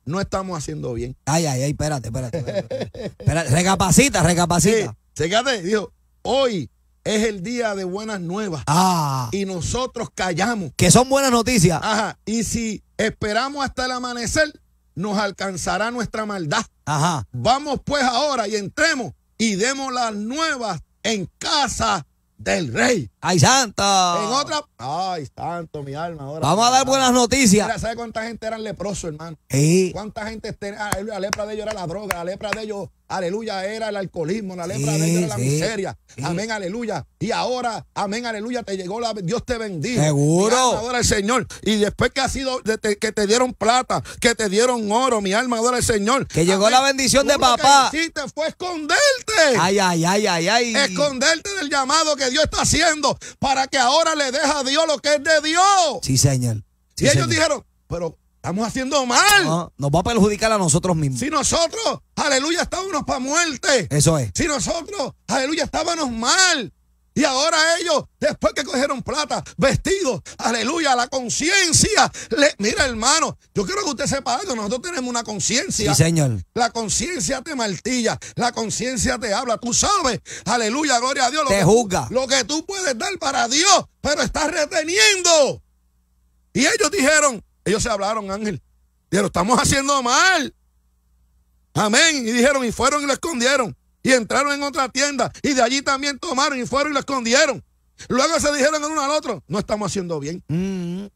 no estamos haciendo bien. Ay, ay, ay, espérate, espérate. recapacita, recapacita. Sí, fíjate, dijo, hoy es el día de buenas nuevas. Ah. Y nosotros callamos. Que son buenas noticias. Ajá. Y si esperamos hasta el amanecer, nos alcanzará nuestra maldad. Ajá. Vamos pues ahora y entremos y demos las nuevas en casa del rey. ¡Ay, santo! otra. ¡Ay, santo, mi alma! Ahora, Vamos a dar buenas noticias. Mira, cuánta gente era leproso hermano? ¿Cuánta gente este, ah, La lepra de ellos era la droga, la lepra de ellos, aleluya, era el alcoholismo, la lepra de ellos era la miseria. Amén, aleluya. Y ahora, amén, aleluya, te llegó la. Dios te bendiga. Seguro. Mi alma, adora el Señor. Y después que ha sido, que te dieron plata, que te dieron oro, mi alma, adora el Señor. Que llegó la bendición de papá. ¿Y te fue esconderte. Ay, ay, ay, ay, ay. Esconderte del llamado que Dios está haciendo para que ahora le deje a Dios lo que es de Dios. Sí, señor. y ellos dijeron, pero estamos haciendo mal. nos va a perjudicar a nosotros mismos. Si nosotros, aleluya, estábamos para muerte. Eso es. Si nosotros, aleluya, estábamos mal. Y ahora ellos, después que cogieron plata, vestidos, aleluya, la conciencia. Mira, hermano, yo quiero que usted sepa algo. Nosotros tenemos una conciencia. Sí, señor. La conciencia te martilla, la conciencia te habla. Tú sabes, aleluya, gloria a Dios. te que, juzga. Lo que tú puedes dar para Dios, pero estás reteniendo. Y ellos dijeron, ellos se hablaron, Ángel. Dijeron, estamos haciendo mal. Amén. Y dijeron, y fueron y lo escondieron y entraron en otra tienda y de allí también tomaron y fueron y lo escondieron. Luego se dijeron el uno al otro, no estamos haciendo bien. Mm-hmm.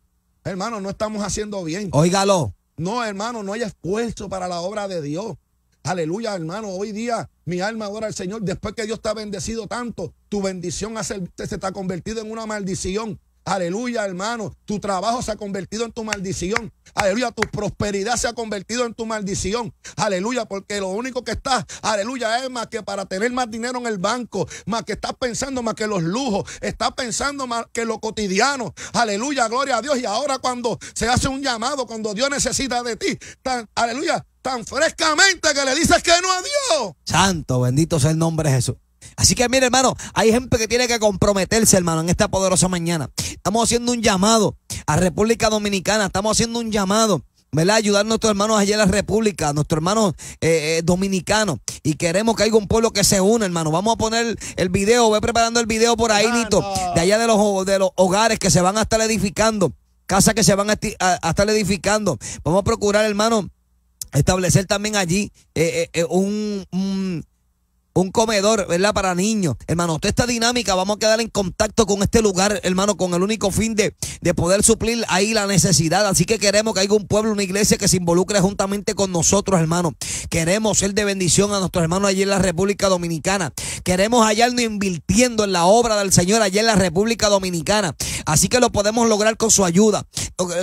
Hermano, no estamos haciendo bien. Óigalo. No, hermano, no hay esfuerzo para la obra de Dios. Aleluya, hermano. Hoy día mi alma adora al Señor. Después que Dios te ha bendecido tanto, tu bendición se está convertido en una maldición. Aleluya, hermano. Tu trabajo se ha convertido en tu maldición. Aleluya, tu prosperidad se ha convertido en tu maldición. Aleluya, porque lo único que estás, aleluya, es más que para tener más dinero en el banco, más que estás pensando más que los lujos, estás pensando más que lo cotidiano. Aleluya, gloria a Dios. Y ahora cuando se hace un llamado, cuando Dios necesita de ti, tan, aleluya, tan frescamente que le dices que no a Dios. Santo, bendito sea el nombre de Jesús. Así que mire, hermano, hay gente que tiene que comprometerse, hermano, en esta poderosa mañana. Estamos haciendo un llamado a República Dominicana, estamos haciendo un llamado ¿verdad? Ayudar a nuestros hermanos allá en la República, a nuestros hermanos eh, eh, dominicanos. Y queremos que haya un pueblo que se une hermano. Vamos a poner el video, voy preparando el video por ahí, Nito, de allá de los, de los hogares que se van a estar edificando, casas que se van a, estar edificando. Vamos a procurar, hermano, establecer también allí eh, un un comedor, ¿verdad? Para niños. Hermano, toda esta dinámica, vamos a quedar en contacto con este lugar, hermano, con el único fin de, poder suplir ahí la necesidad. Así que queremos que haya un pueblo, una iglesia que se involucre juntamente con nosotros, hermano. Queremos ser de bendición a nuestros hermanos allí en la República Dominicana. Queremos hallarnos invirtiendo en la obra del Señor allí en la República Dominicana. Así que lo podemos lograr con su ayuda.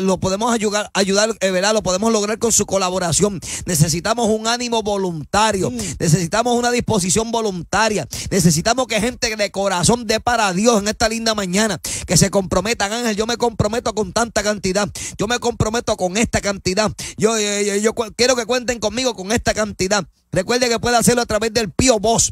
Lo podemos ayudar, ayudar eh, Lo podemos lograr con su colaboración. Necesitamos un ánimo voluntario. Mm. Necesitamos una disposición voluntaria. Necesitamos que gente de corazón dé para Dios en esta linda mañana. Que se comprometan, Ángel. Yo me comprometo con tanta cantidad. Yo me comprometo con esta cantidad. Yo, eh, eh, yo, quiero que cuenten conmigo con esta cantidad. Recuerde que puede hacerlo a través del Pío Voz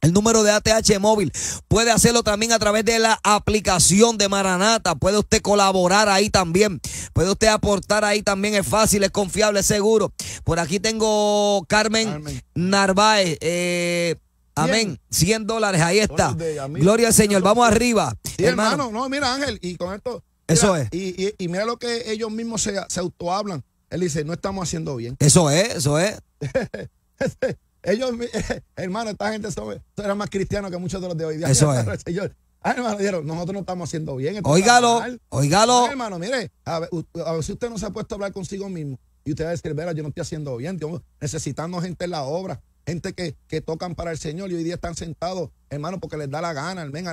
El número de ATH móvil puede hacerlo también a través de la aplicación de Maranata. Puede usted colaborar ahí también. Puede usted aportar ahí también. Es fácil, es confiable, es seguro. Por aquí tengo Carmen, Narváez. Eh, amén. 100 dólares. Ahí está. Gloria al Señor. Vamos arriba. hermano. no, mira, Ángel. Y con esto. Eso es. Y, y, mira lo que ellos mismos se, se hablan Él dice, no estamos haciendo bien. Eso es, eso es. Ellos, hermano, esta gente era más cristianos que muchos de los de hoy día. Eso es. hermano, dijeron, nosotros no estamos haciendo bien. oígalo oígalo. hermano, mire, a ver, si usted no se ha puesto a hablar consigo mismo y usted va a decir, verá yo no estoy haciendo bien, necesitando gente en la obra, gente que, tocan para el Señor y hoy día están sentados, hermano, porque les da la gana, amén,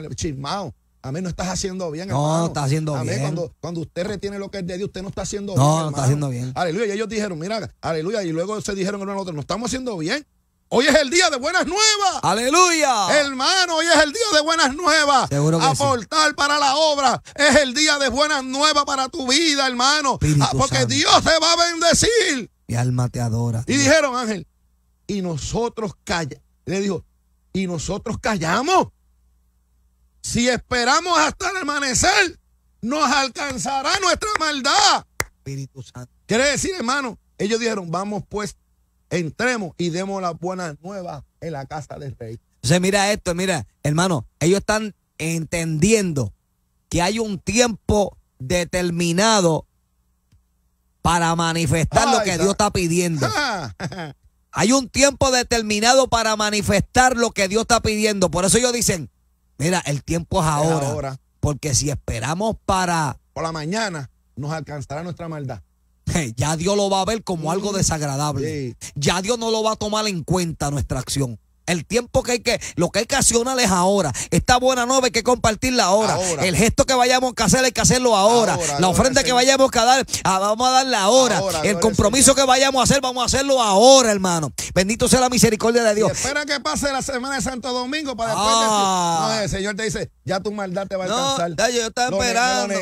a mí no estás haciendo bien. No, hermano. no estás haciendo bien. Cuando, usted retiene lo que es de Dios, usted no está haciendo bien. no está haciendo bien. Aleluya. Y ellos dijeron, mira, aleluya. Y luego se dijeron el uno al no estamos haciendo bien. Hoy es el día de buenas nuevas. Aleluya. Hermano, hoy es el día de buenas nuevas. Seguro Aportar para la obra es el día de buenas nuevas para tu vida, hermano. Ah, porque Dios te va a bendecir. Mi alma te adora. Y dijeron, Ángel, y nosotros callamos. Le dijo, y nosotros callamos. Si esperamos hasta el amanecer, nos alcanzará nuestra maldad. Espíritu Santo. Quiere decir, hermano, ellos dijeron, vamos pues entremos y demos las buenas nuevas en la casa del rey. Entonces mira esto, mira, hermano, ellos están entendiendo que hay un tiempo determinado para manifestar lo que Dios está pidiendo. Hay un tiempo determinado para manifestar lo que Dios está pidiendo. Por eso ellos dicen, mira, el tiempo es ahora. Es ahora. Porque si esperamos para... Por la mañana nos alcanzará nuestra maldad. ya Dios lo va a ver como algo desagradable. Ya Dios no lo va a tomar en cuenta nuestra acción. El tiempo que hay que, lo que hay que accionar es ahora. Esta buena nueva hay que compartirla ahora. El gesto que vayamos a hacer hay que hacerlo ahora. la ofrenda que vayamos a dar, ah, vamos a darla ahora. el compromiso que vayamos a hacer, vamos a hacerlo ahora, hermano. Bendito sea la misericordia de Dios. espera que pase la semana de Santo Domingo para después ah. el Señor te dice, ya tu maldad te va a alcanzar. yo estaba esperando.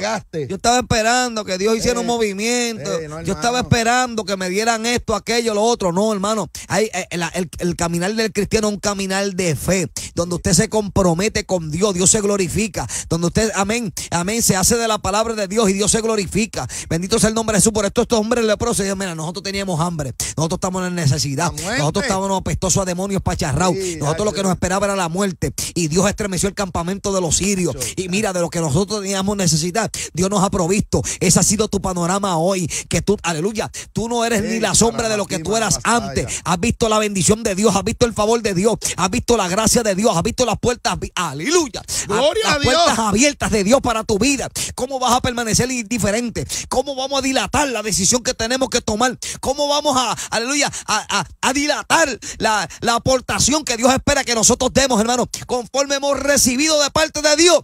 Yo estaba esperando que Dios hiciera un eh, movimiento. Eh, yo estaba esperando que me dieran esto, aquello, lo otro. No, hermano. Hay, eh, el, el, caminar del cristiano es un caminar de fe, donde usted se compromete con Dios, Dios se glorifica. Donde usted, amén, amén, se hace de la palabra de Dios y Dios se glorifica. Bendito sea el nombre de Jesús. Por esto estos hombres le dicen, mira, nosotros teníamos hambre, nosotros estamos en necesidad, nosotros estábamos apestosos a demonios pacharrados, nosotros lo que nos esperaba era la muerte. Y Dios estremeció el campamento de los Sirio, Y mira, de lo que nosotros teníamos necesidad, Dios nos ha provisto. Ese ha sido tu panorama hoy. Que tú, aleluya, tú no eres ni la sombra de lo que tú eras antes. Has visto la bendición de Dios, has visto el favor de Dios, has visto la gracia de Dios, has visto las puertas, aleluya, las puertas abiertas de Dios para tu vida. ¿Cómo vas a permanecer indiferente? ¿Cómo vamos a dilatar la decisión que tenemos que tomar? ¿Cómo vamos a, aleluya, a, dilatar la, la aportación que Dios espera que nosotros demos, hermano, conforme hemos recibido de parte de Dios.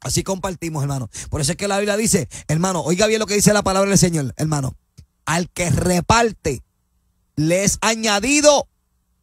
Así compartimos, hermano. Por eso es que la Biblia dice, hermano, oiga bien lo que dice la palabra del Señor, hermano. Al que reparte, le es añadido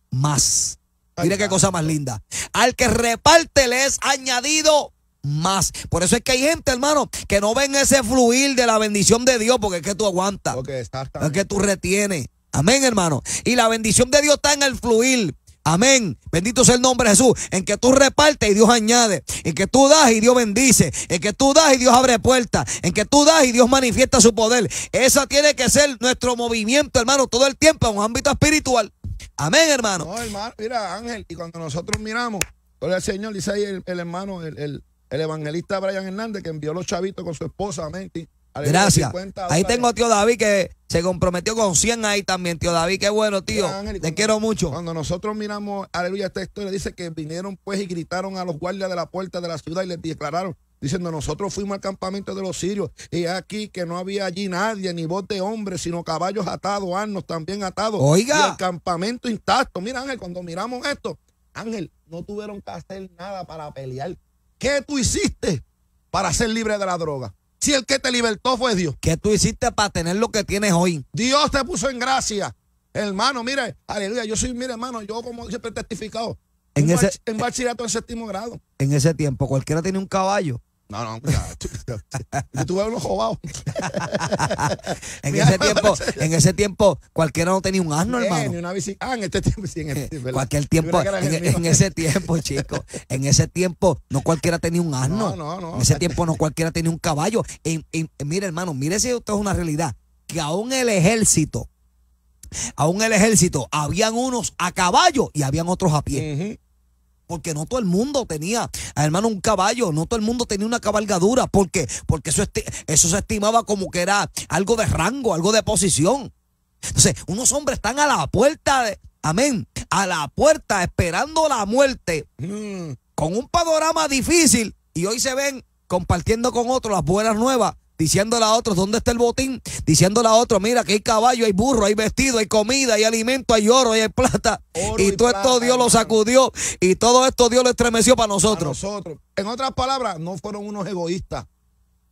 más. mire qué cosa más linda. Al que reparte, le es añadido más. Por eso es que hay gente, hermano, que no ven ese fluir de la bendición de Dios, porque es que tú aguantas. porque es que tú retienes. Amén, hermano. Y la bendición de Dios está en el fluir. Amén. Bendito sea el nombre de Jesús. En que tú repartes y Dios añade. En que tú das y Dios bendice. En que tú das y Dios abre puertas. En que tú das y Dios manifiesta su poder. Esa tiene que ser nuestro movimiento, hermano, todo el tiempo en un ámbito espiritual. Amén, hermano. No, hermano. Mira, Ángel, y cuando nosotros miramos, todo el Señor dice ahí el, hermano, el, el, el evangelista Brian Hernández, que envió los chavitos con su esposa, amén Gracias. Ahí tengo a tío David que se comprometió con 100 ahí también, tío David. Qué bueno, tío. te quiero mucho. Cuando nosotros miramos, aleluya, esta historia dice que vinieron pues y gritaron a los guardias de la puerta de la ciudad y les declararon, diciendo, nosotros fuimos al campamento de los sirios y aquí que no había allí nadie, ni voz de hombre, sino caballos atados, arnos también atados. Oiga. Y el campamento intacto. Mira, Ángel, cuando miramos esto, Ángel, no tuvieron que hacer nada para pelear. ¿Qué tú hiciste para ser libre de la droga? si el que te libertó fue Dios. ¿Qué tú hiciste para tener lo que tienes hoy? Dios te puso en gracia. Hermano, mire, aleluya, yo soy, mire, hermano, yo como siempre he testificado, en, ese, en bachillerato en séptimo grado. En ese tiempo, cualquiera tiene un caballo. No, no, yo tuve unos jobados. en, ese tiempo, en ese tiempo, cualquiera no tenía un asno, hermano. Ni una bicicleta. Ah, en este tiempo, sí, en este eh, Cualquier tiempo, en, e, ese tiempo, chicos, en ese tiempo no cualquiera tenía un asno. No, no, no. En ese tiempo no cualquiera tenía un caballo. mire, hermano, mire si esto es una realidad, que aún el ejército, aún el ejército, habían unos a caballo y habían otros a pie porque no todo el mundo tenía, hermano, un caballo, no todo el mundo tenía una cabalgadura, porque, porque eso, eso se estimaba como que era algo de rango, algo de posición. Entonces, unos hombres están a la puerta, de, amén, a la puerta esperando la muerte, mm. con un panorama difícil, y hoy se ven compartiendo con otros las buenas nuevas diciéndole a otros dónde está el botín, diciéndole a otros, mira que hay caballo, hay burro, hay vestido, hay comida, hay alimento, hay oro, hay plata. y, todo esto Dios lo sacudió y todo esto Dios lo estremeció para nosotros. En otras palabras, no fueron unos egoístas.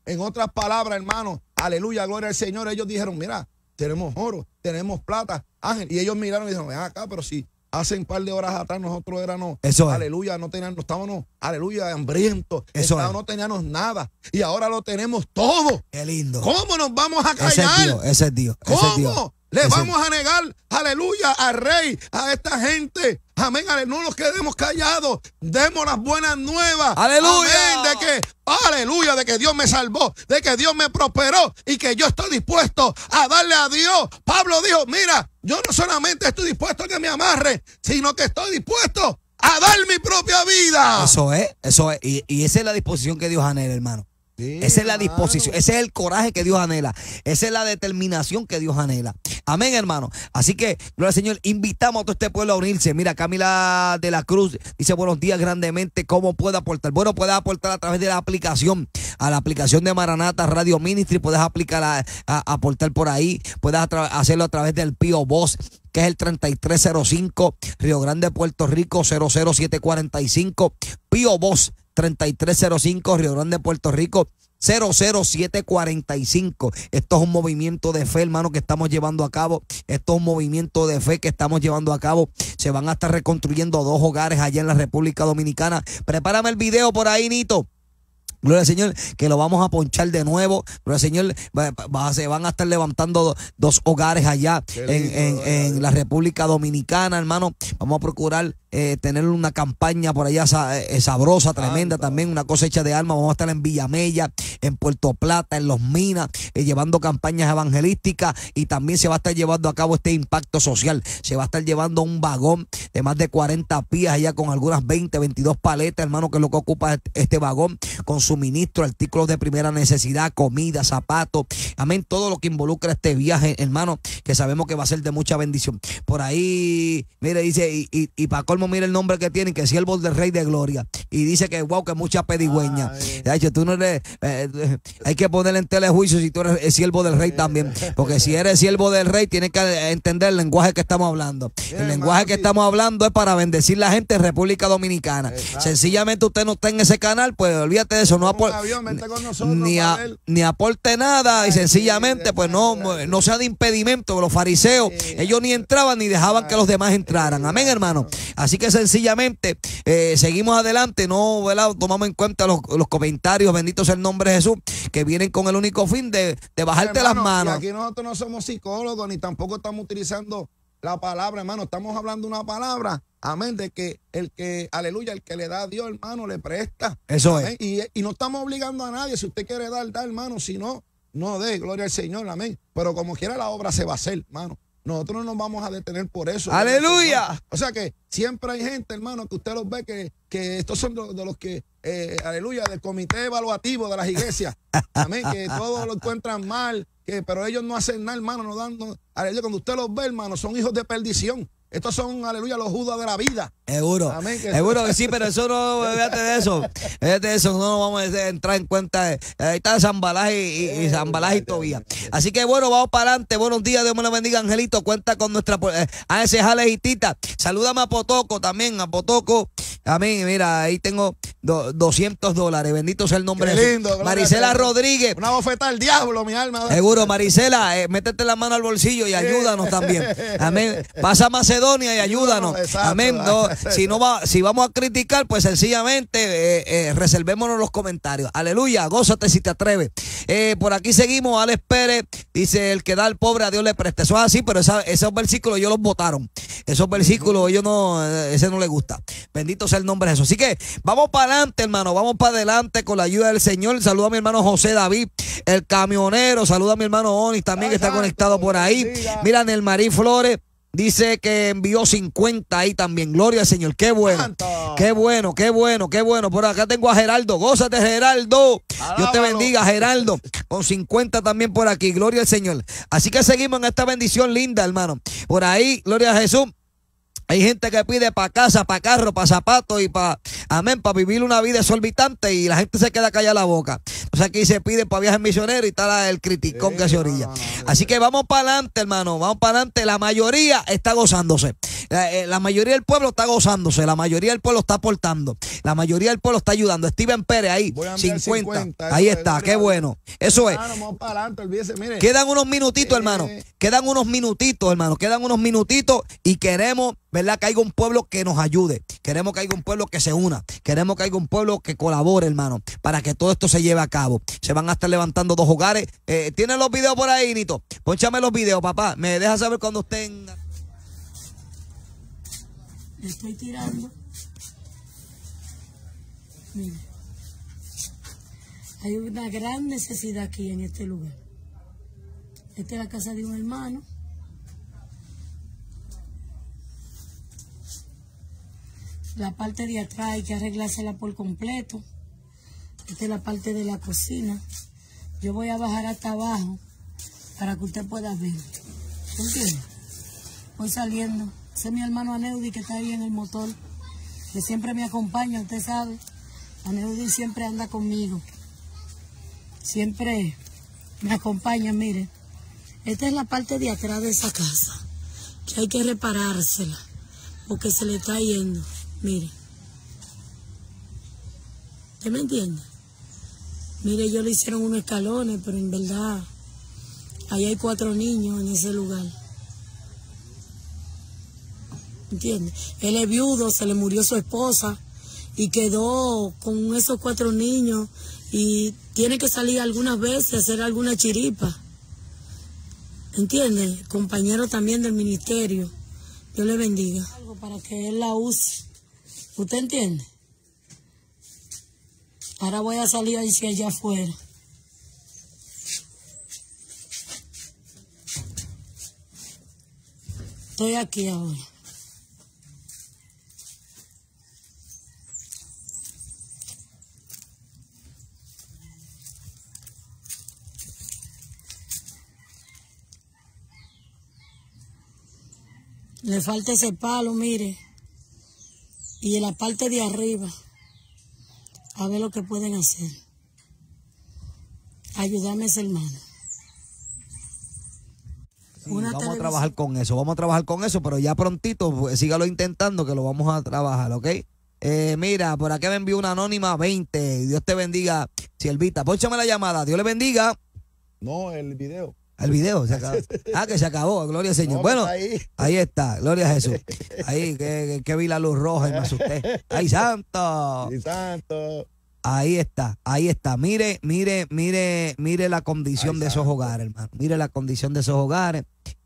En otras palabras, hermano, aleluya, gloria al Señor, ellos dijeron, mira, tenemos oro, tenemos plata, ángel. Y ellos miraron y dijeron, acá, pero sí. Hace un par de horas atrás nosotros éramos, Eso aleluya, no teníamos, estábamos, aleluya, hambrientos, Eso no teníamos nada y ahora lo tenemos todo. Qué lindo. ¿Cómo nos vamos a callar? Ese es Dios, ¿Cómo? Le vamos a negar, aleluya, al rey, a esta gente, Amén. No nos quedemos callados. Demos las buenas nuevas. Aleluya. De que, aleluya, de que Dios me salvó, de que Dios me prosperó y que yo estoy dispuesto a darle a Dios. Pablo dijo, mira, yo no solamente estoy dispuesto a que me amarre, sino que estoy dispuesto a dar mi propia vida. Eso es, eso es. Y, y esa es la disposición que Dios anhela, hermano. Esa es la disposición, ese es el coraje que Dios anhela, esa es la determinación que Dios anhela. Amén, hermano. Así que, gloria al Señor, invitamos a todo este pueblo a unirse. Mira, Camila de la Cruz dice buenos días grandemente, ¿cómo puede aportar? Bueno, puedes aportar a través de la aplicación, a la aplicación de Maranata Radio Ministry, puedes aplicar a, aportar por ahí, puedes hacerlo a través del Pío Voz que es el 3305 Río Grande, Puerto Rico 00745, Pío Voz 3305 Río Grande, Puerto Rico. 00745. Esto es un movimiento de fe, hermano, que estamos llevando a cabo. Esto es un movimiento de fe que estamos llevando a cabo. Se van a estar reconstruyendo dos hogares allá en la República Dominicana. Prepárame el video por ahí, Nito. Gloria al Señor, que lo vamos a ponchar de nuevo. Gloria al Señor, se van a estar levantando dos hogares allá en, la República Dominicana, hermano. Vamos a procurar eh, tener una campaña por allá eh, eh, sabrosa, tremenda también, una cosecha de alma. Vamos a estar en Villamella, en Puerto Plata, en Los Minas, llevando campañas evangelísticas y también se va a estar llevando a cabo este impacto social. Se va a estar llevando un vagón de más de 40 pías allá con algunas 20, 22 paletas, hermano, que es lo que ocupa este vagón. Con suministro, artículos de primera necesidad, comida, zapatos, amén, todo lo que involucra este viaje, hermano, que sabemos que va a ser de mucha bendición. Por ahí, mire, dice, y, y, para colmo, mire el nombre que tiene, que es siervo del Rey de Gloria. Y dice que, wow, que mucha pedigüeña. de hecho tú no eres, eh, hay que ponerle en telejuicio si tú eres eh, siervo del Rey también, porque si eres siervo del Rey, tienes que eh, entender el lenguaje que estamos hablando. El lenguaje que estamos hablando es para bendecir la gente en República Dominicana. Sencillamente usted no está en ese canal, pues olvídate de eso, no aporte, ni, aporte nada y sencillamente pues no, no sea de impedimento los fariseos, ellos ni entraban ni dejaban que los demás entraran. Amén, hermano. Así que sencillamente eh, seguimos adelante, no tomamos en cuenta los, comentarios, bendito sea el nombre de Jesús, que vienen con el único fin de, de bajarte las manos. aquí nosotros no somos psicólogos ni tampoco estamos utilizando la palabra, hermano. Estamos hablando de una palabra. Amén, de que el que, aleluya, el que le da a Dios, hermano, le presta. Eso es. Y, no estamos obligando a nadie. Si usted quiere dar, da, hermano. Si no, no dé. Gloria al Señor, amén. Pero como quiera, la obra se va a hacer, hermano. Nosotros no nos vamos a detener por eso. Aleluya. O sea que siempre hay gente, hermano, que usted los ve que, que estos son de, los que, eh, aleluya, del comité evaluativo de las iglesias. Amén, que todos lo encuentran mal, pero ellos no hacen nada, hermano, no dan, cuando usted los ve, hermano, son hijos de perdición. Estos son, aleluya, los judas de la vida. Seguro. Seguro que sí, pero eso no, Veate de eso. de eso, no nos vamos a entrar en cuenta. Eh, ahí está Zambalaj y, y, eh, y Así que bueno, vamos para adelante. Buenos días, Dios me lo bendiga, Angelito. Cuenta con nuestra. Eh, a ese jalejitita. Salúdame a Potoco también, a Potoco. Amén, mira, ahí tengo 200 dólares. Bendito sea el nombre lindo, de Marisela Rodríguez. Una bofeta al diablo, mi alma. Seguro, Marisela, métete la mano al bolsillo y ayúdanos también. Amén. Pasa más Donia y ayúdanos. Amén. si, no va, si vamos a criticar, pues sencillamente eh, eh, reservémonos los comentarios. Aleluya, gózate si te atreves. Eh, por aquí seguimos, Alex Pérez dice, el que da al pobre a Dios le preste. Eso es así, pero esos versículos ellos los votaron. Esos versículos ellos no, ese no le gusta. Bendito sea el nombre de Jesús. Así que vamos para adelante, hermano, vamos para adelante con la ayuda del Señor. Saluda a mi hermano José David, el camionero. Saluda a mi hermano Onis también que está conectado por ahí. Mira, Marí Flores. Dice que envió 50 ahí también. Gloria al Señor. Qué bueno. Qué bueno, qué bueno, qué bueno. Por acá tengo a Geraldo. Gózate, Geraldo. yo Dios te bendiga, Geraldo. Con 50 también por aquí. Gloria al Señor. Así que seguimos en esta bendición linda, hermano. Por ahí, gloria a Jesús. Hay gente que pide para casa, para carro, para zapatos y para, amén, para vivir una vida exorbitante y la gente se queda callada la boca. sea, aquí se pide para viajes misioneros y está el criticón que se orilla. Así que vamos para adelante, hermano, vamos para adelante. La mayoría está gozándose. Eh, la, mayoría del pueblo está gozándose, la mayoría del pueblo está aportando, la mayoría del pueblo está ayudando. Steven Pérez ahí, 50, Ahí está, qué bueno. Eso es. Quedan unos minutitos, eh, hermano. Quedan unos minutitos, hermano. Quedan unos minutitos y queremos, ¿verdad? Que haya un pueblo que nos ayude. Queremos que haya un pueblo que se una. Queremos que haya un pueblo que colabore, hermano, para que todo esto se lleve a cabo. Se van a estar levantando dos hogares. Eh, ¿Tienen los videos por ahí, Nito? Ponchame los videos, papá. Me deja saber cuando estén le estoy tirando. Mira, hay una gran necesidad aquí en este lugar. Esta es la casa de un hermano. La parte de atrás hay que arreglársela por completo. Esta es la parte de la cocina. Yo voy a bajar hasta abajo para que usted pueda ver. Voy saliendo. Ese es mi hermano Aneudi que está ahí en el motor, que siempre me acompaña, usted sabe. Aneudi siempre anda conmigo. Siempre me acompaña, mire. Esta es la parte de atrás de esa casa, que hay que reparársela, porque se le está yendo, mire. ¿Usted me entiende? Mire, yo le hicieron unos escalones, pero en verdad, ahí hay cuatro niños en ese lugar. ¿entiendes? Él es viudo, se le murió su esposa y quedó con esos cuatro niños y tiene que salir algunas veces a hacer alguna chiripa. ¿Entiendes? Compañero también del ministerio. Dios le bendiga. Algo para que él la use. ¿Usted entiende? Ahora voy a salir hacia allá afuera. Estoy aquí ahora. Le falta ese palo, mire. Y en la parte de arriba. A ver lo que pueden hacer. Ayúdame, ese hermano. vamos a trabajar con eso, vamos a trabajar con eso, pero ya prontito, pues, sígalo intentando que lo vamos a trabajar, ¿ok? Eh, mira, por aquí me envió una anónima 20. Dios te bendiga, Siervita. Póchame la llamada. Dios le bendiga. No, el video al video. Se acabó. Ah, que se acabó, gloria al Señor. bueno, pues, ahí. está, gloria a Jesús. Ahí que, vi la luz roja y me asusté. ¡Ay, santo! ¡Ay, santo! Ahí está, ahí está. Mire, mire, mire, mire la condición de esos hogares, hermano. Mire la condición de esos hogares.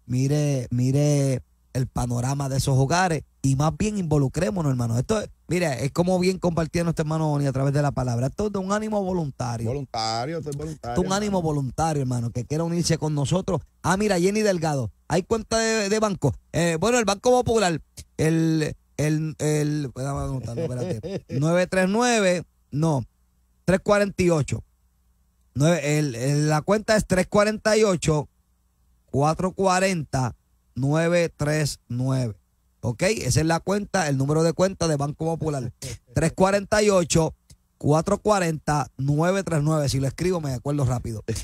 Mire, mire el panorama de esos hogares. Y más bien involucrémonos, hermano. Esto, es Mira, es como bien compartiendo nuestro hermano Oni a través de la palabra. Esto es de un ánimo voluntario. Voluntario, esto es voluntario. Esto es un ánimo voluntario, hermano, que quiera unirse con nosotros. Ah, mira, Jenny Delgado. Hay cuenta de, banco. Eh, bueno, el Banco Popular, el, espérate. 939, no, 348. la cuenta es 348 440 939. ¿Ok? Esa es la cuenta, el número de cuenta de Banco Popular. 348. 440-939. Si lo escribo, me acuerdo rápido.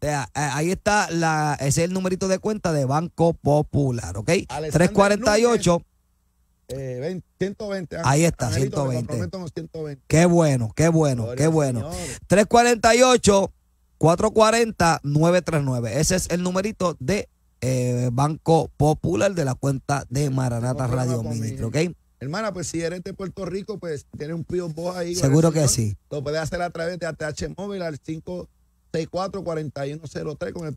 Eh, ahí está, la, ese es el numerito de cuenta de Banco Popular, ¿ok? 348. 120. Eh, ah, ahí está, 120. Qué bueno, qué bueno, qué bueno. 348. 440-939. Ese es el numerito de eh, Banco Popular de la cuenta de Maranata Radio Ministro, ¿ok? Hermana, pues si eres de Puerto Rico, pues tiene un pío ahí. Seguro que sí. Lo puedes hacer a través de ATH Móvil al 564-4103 con el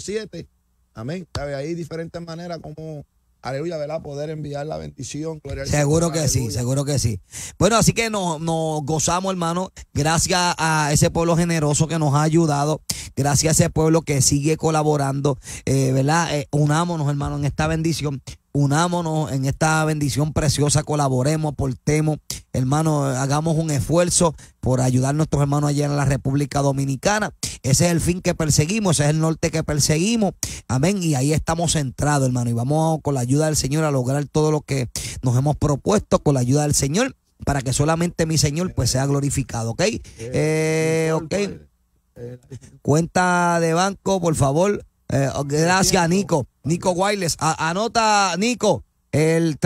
siete, Amén. Sabe, hay diferentes maneras como aleluya, ¿verdad? Poder enviar la bendición. seguro que sí, seguro que sí. Bueno, así que nos, gozamos, hermano, gracias a ese pueblo generoso que nos ha ayudado, gracias a ese pueblo que sigue colaborando, eh, ¿verdad? Eh, unámonos, hermano, en esta bendición unámonos en esta bendición preciosa, colaboremos, aportemos, hermano, hagamos un esfuerzo por ayudar a nuestros hermanos allá en la República Dominicana. Ese es el fin que perseguimos, ese es el norte que perseguimos. Amén. Y ahí estamos centrados, hermano. Y vamos con la ayuda del Señor a lograr todo lo que nos hemos propuesto con la ayuda del Señor para que solamente mi Señor pues sea glorificado, ¿ok? Eh, ok. Eh, Cuenta de banco, por favor. Eh, gracias, Nico. Nico Wireless. anota, Nico, el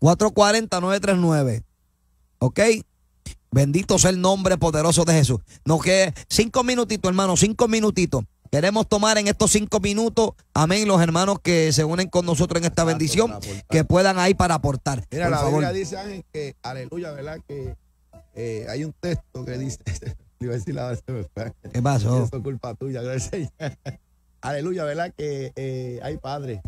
348-440-939. ¿Ok? Bendito sea el nombre poderoso de Jesús. Nos que cinco minutitos, hermano, cinco minutitos. Queremos tomar en estos cinco minutos, amén, los hermanos que se unen con nosotros en esta bendición, que puedan ahí para aportar. Mira, la Biblia dice, Ángel, que aleluya, ¿verdad? Que eh, hay un texto que dice, ¿Qué pasó? Eso es culpa tuya, gracias. Aleluya, ¿verdad? Que hay eh, Padre.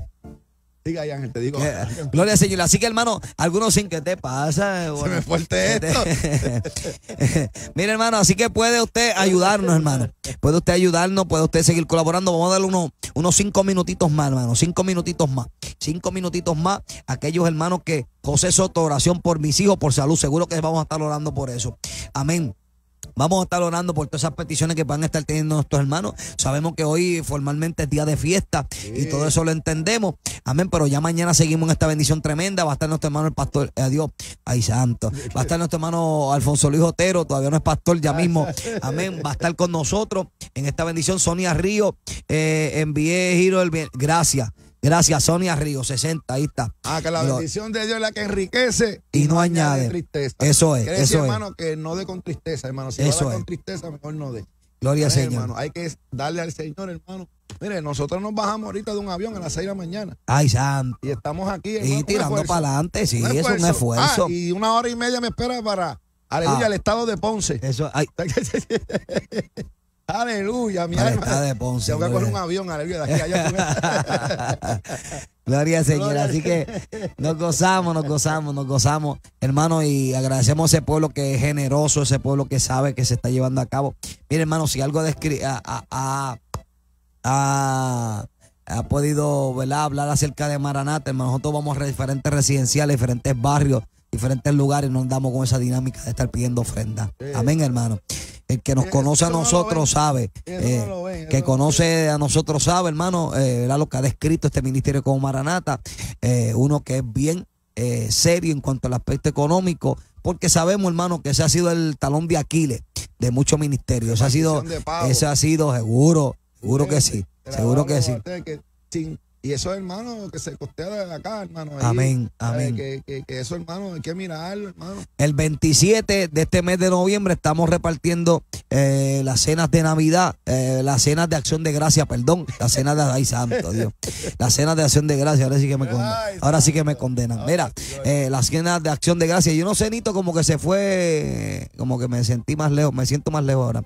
Siga ahí, Ángel, te digo. Eh, gloria al Señor. Así que, hermano, algunos sin que te pasa. Se me fuerte esto. Mira, hermano, así que puede usted ayudarnos, hermano. Puede usted ayudarnos, puede usted seguir colaborando. Vamos a darle unos, unos cinco minutitos más, hermano. Cinco minutitos más. Cinco minutitos más. Aquellos hermanos que José Soto, oración por mis hijos, por salud. Seguro que vamos a estar orando por eso. Amén. Vamos a estar orando por todas esas peticiones que van a estar teniendo nuestros hermanos. Sabemos que hoy formalmente es día de fiesta y todo eso lo entendemos. Amén. Pero ya mañana seguimos en esta bendición tremenda. Va a estar nuestro hermano el pastor. Adiós. Eh, ay, santo. Va a estar nuestro hermano Alfonso Luis Otero. Todavía no es pastor ya mismo. Amén. Va a estar con nosotros en esta bendición. Sonia Río. Eh, envié giro del bien. Gracias. Gracias, Sonia Río, 60, ahí está. Ah, que la bendición de Dios es la que enriquece y, no, añade, tristeza. Eso es. eso es. hermano, que no dé con tristeza, hermano. Si eso va con tristeza, mejor no dé. Gloria al Señor. Hermano, hay que darle al Señor, hermano. Mire, nosotros nos bajamos ahorita de un avión a las 6 de la mañana. Ay, santo. Y estamos aquí. y tirando para adelante, sí, es un ah, esfuerzo. y una hora y media me espera para, aleluya, el ah. estado de Ponce. Eso, ay. Aleluya, mi hermano alma. de un avión, aleluya, Gloria al Señor. Así que nos gozamos, nos gozamos, nos gozamos, hermano, y agradecemos a ese pueblo que es generoso, ese pueblo que sabe que se está llevando a cabo. Mire, hermano, si algo ha, ha, ha podido hablar acerca de Maranata, hermano, nosotros vamos a diferentes residenciales, diferentes barrios, diferentes lugares, y nos andamos con esa dinámica de estar pidiendo ofrenda. Amén, hermano el que nos eh, conoce a nosotros sabe, eh, que conoce a nosotros sabe, hermano, eh, era lo que ha descrito este ministerio como Maranata, uno que es bien serio en cuanto al aspecto económico, porque sabemos, hermano, que ese ha sido el talón de Aquiles de muchos ministerios. Ese ha sido, ese ha sido seguro, seguro que sí, seguro que sí. Y eso hermano que se costea de acá, hermano. amén, amén. Que, que, eso, hermano, hay que mirarlo, hermano. El 27 de este mes de noviembre estamos repartiendo eh, las cenas de Navidad, eh, las cenas de acción de gracia, perdón, las cenas de ay santo, Dios. Las cenas de acción de gracia, ahora sí que me condenan. Ahora sí que me condenan. Mira, eh, las cenas de acción de gracia. Yo no sé, como que se fue, como que me sentí más lejos, me siento más lejos ahora.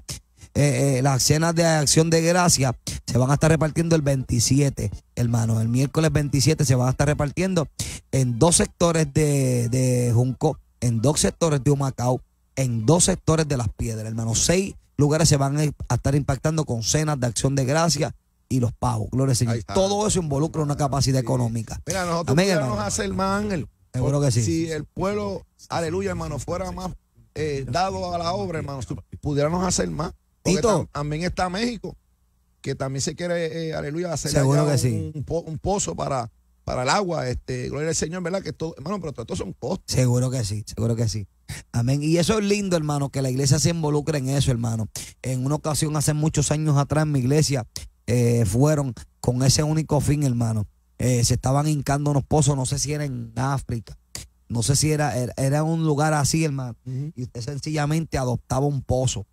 Eh, eh, las cenas de acción de gracia se van a estar repartiendo el 27, hermano. El miércoles 27 se van a estar repartiendo en dos sectores de, Junco, en dos sectores de Humacao, en dos sectores de Las Piedras, hermano. Seis lugares se van a estar impactando con cenas de acción de gracia y los pagos. Gloria al Señor. Todo eso involucra una capacidad económica. Mira, nosotros hacer más, que sí. Si el pueblo, aleluya, hermano, fuera más eh, dado a la obra, hermano, pudiéramos hacer más y también está México, que también se quiere, eh, aleluya, hacer un, pozo para, para el agua. Este, gloria al Señor, ¿verdad? Que todo, hermano, pero todo son costos. Seguro que sí, seguro que sí. Amén. Y eso es lindo, hermano, que la iglesia se involucre en eso, hermano. En una ocasión, hace muchos años atrás, en mi iglesia eh, fueron con ese único fin, hermano. Eh, se estaban hincando unos pozos, no sé si era en África, no sé si era, era, era un lugar así, hermano. Y usted sencillamente adoptaba un pozo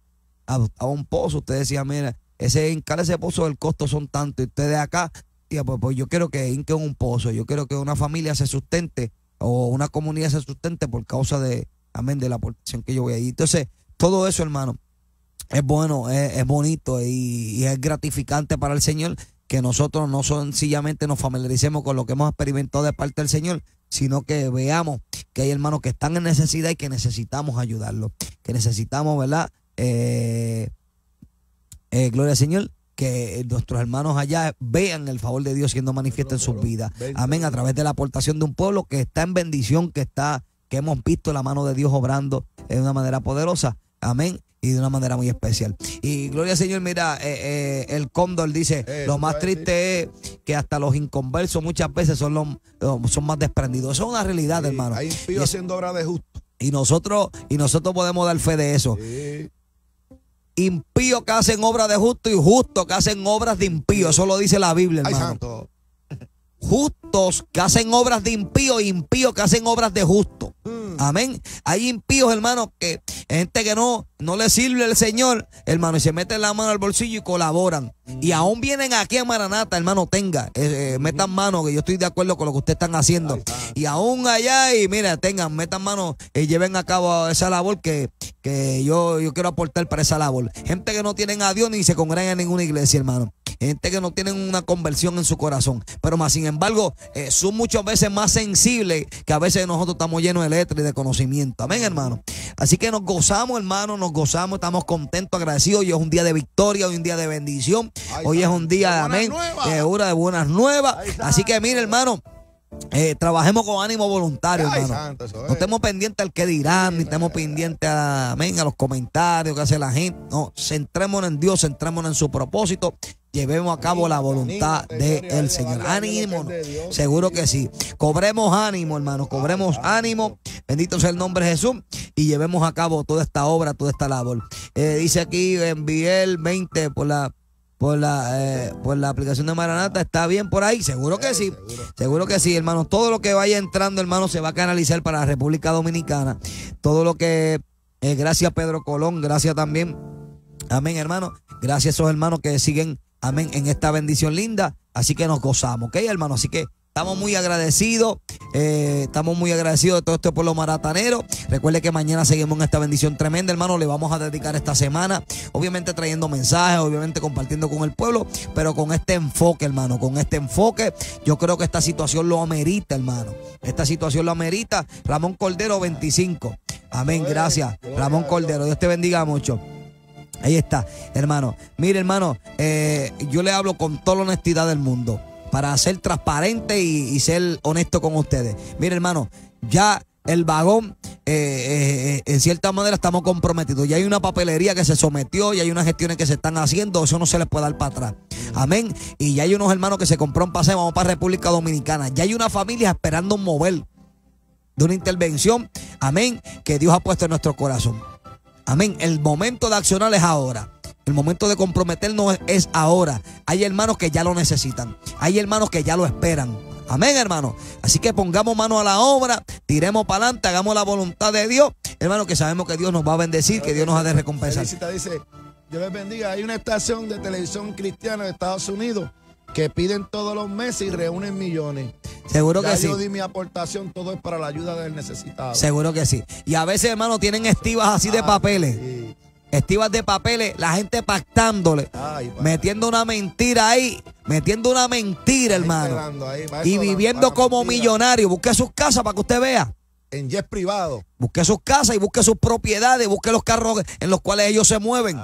a, un pozo, usted decía, mira, ese hincar ese pozo, el costo son tanto. Y ustedes acá, pues, pues, yo quiero que inque un pozo, yo quiero que una familia se sustente o una comunidad se sustente por causa de, amén, de la aportación que yo voy ir. Entonces, todo eso, hermano, es bueno, es, bonito y, y, es gratificante para el Señor que nosotros no sencillamente nos familiaricemos con lo que hemos experimentado de parte del Señor, sino que veamos que hay hermanos que están en necesidad y que necesitamos ayudarlos, que necesitamos, ¿verdad? Eh, eh, gloria al Señor, que nuestros hermanos allá vean el favor de Dios siendo manifiesto en sus vidas. Amén, a través de la aportación de un pueblo que está en bendición, que está, que hemos visto la mano de Dios obrando de una manera poderosa. Amén. Y de una manera muy especial. Y gloria al Señor, mira, eh, el cóndor dice, lo más triste es que hasta los inconversos muchas veces son, los, son más desprendidos. Eso es una realidad, hermano. Hay haciendo obra de justo. Y nosotros, y nosotros podemos dar fe de eso impíos que hacen obras de justo y justos que hacen obras de impío. Eso lo dice la Biblia, hermano. Justos que hacen obras de impío, e impíos que hacen obras de justo. Mm. Amén. Hay impíos, hermano, que gente que no, no le sirve el Señor, hermano, y se meten la mano al bolsillo y colaboran. Y aún vienen aquí a Maranata, hermano, tenga, eh, eh metan mano, que yo estoy de acuerdo con lo que ustedes están haciendo. Y aún allá, y mira, tengan, metan mano, y eh, lleven a cabo esa labor que, que yo, yo quiero aportar para esa labor. Gente que no tienen a Dios ni se congregan en ninguna iglesia, hermano gente que no tienen una conversión en su corazón. Pero más sin embargo, eh, son muchas veces más sensibles que a veces nosotros estamos llenos de letras y de conocimiento. Amén, hermano. Así que nos gozamos, hermano, gozamos, estamos contentos, agradecidos. Hoy es un día de victoria, hoy es un día de bendición, hoy es un día de amén, de hora de buenas nuevas. Así que mire, hermano. Eh, trabajemos con ánimo voluntario, hermano. No estemos pendientes al que dirán, ni estemos pendientes a, los comentarios que hace la gente. No, centrémonos en Dios, centrémonos en su propósito llevemos a cabo la voluntad del Señor. Ánimo, seguro que sí. Cobremos ánimo, hermano. cobremos ánimo. Bendito sea el nombre de Jesús y llevemos a cabo toda esta obra, toda esta labor. Eh, dice aquí, envié el 20 por la por la, eh, por la aplicación de Maranata. ¿Está bien por ahí? Seguro que sí. Seguro que sí, hermano. Todo lo que vaya entrando, hermano, se va a canalizar para la República Dominicana. Todo lo que. Eh, gracias, Pedro Colón. Gracias también. Amén, hermano. Gracias a esos hermanos que siguen Amén. En esta bendición linda. Así que nos gozamos, ¿ok, hermano? Así que Estamos muy agradecidos. Eh, estamos muy agradecidos de todo este pueblo maratanero. Recuerde que mañana seguimos en esta bendición tremenda, hermano. Le vamos a dedicar esta semana. Obviamente trayendo mensajes, obviamente compartiendo con el pueblo, pero con este enfoque, hermano. Con este enfoque, yo creo que esta situación lo amerita, hermano. Esta situación lo amerita. Ramón Cordero 25. Amén. Gracias. Ramón Cordero. Dios te bendiga mucho. Ahí está, hermano. Mire, hermano, eh, yo le hablo con toda la honestidad del mundo para ser transparente y, ser honesto con ustedes. Mire, hermano, ya el vagón, eh, eh, en cierta manera estamos comprometidos. Ya hay una papelería que se sometió, y hay unas gestiones que se están haciendo, eso no se les puede dar para atrás. Amén. Y ya hay unos hermanos que se compró un paseo, vamos para República Dominicana. Ya hay una familia esperando un mover de una intervención, amén, que Dios ha puesto en nuestro corazón. Amén. El momento de accionar es ahora. El momento de comprometernos es ahora. Hay hermanos que ya lo necesitan. Hay hermanos que ya lo esperan. Amén, hermano. Así que pongamos mano a la obra, tiremos para adelante, hagamos la voluntad de Dios. Hermano, que sabemos que Dios nos va a bendecir, que Dios nos ha de recompensar. dice, Dios les bendiga. Hay una estación de televisión cristiana de Estados Unidos que piden todos los meses y reúnen millones. Seguro que yo sí. di mi aportación, todo es para la ayuda del necesitado. Seguro que sí. Y a veces, hermano, tienen estivas así de ah, papeles. Estivas de papeles, la gente pactándole, metiendo una mentira ahí, metiendo una mentira, hermano. y viviendo como millonario. Busque sus casas para que usted vea. En jet privado. Busque sus casas y busque sus propiedades, busque los carros en los cuales ellos se mueven.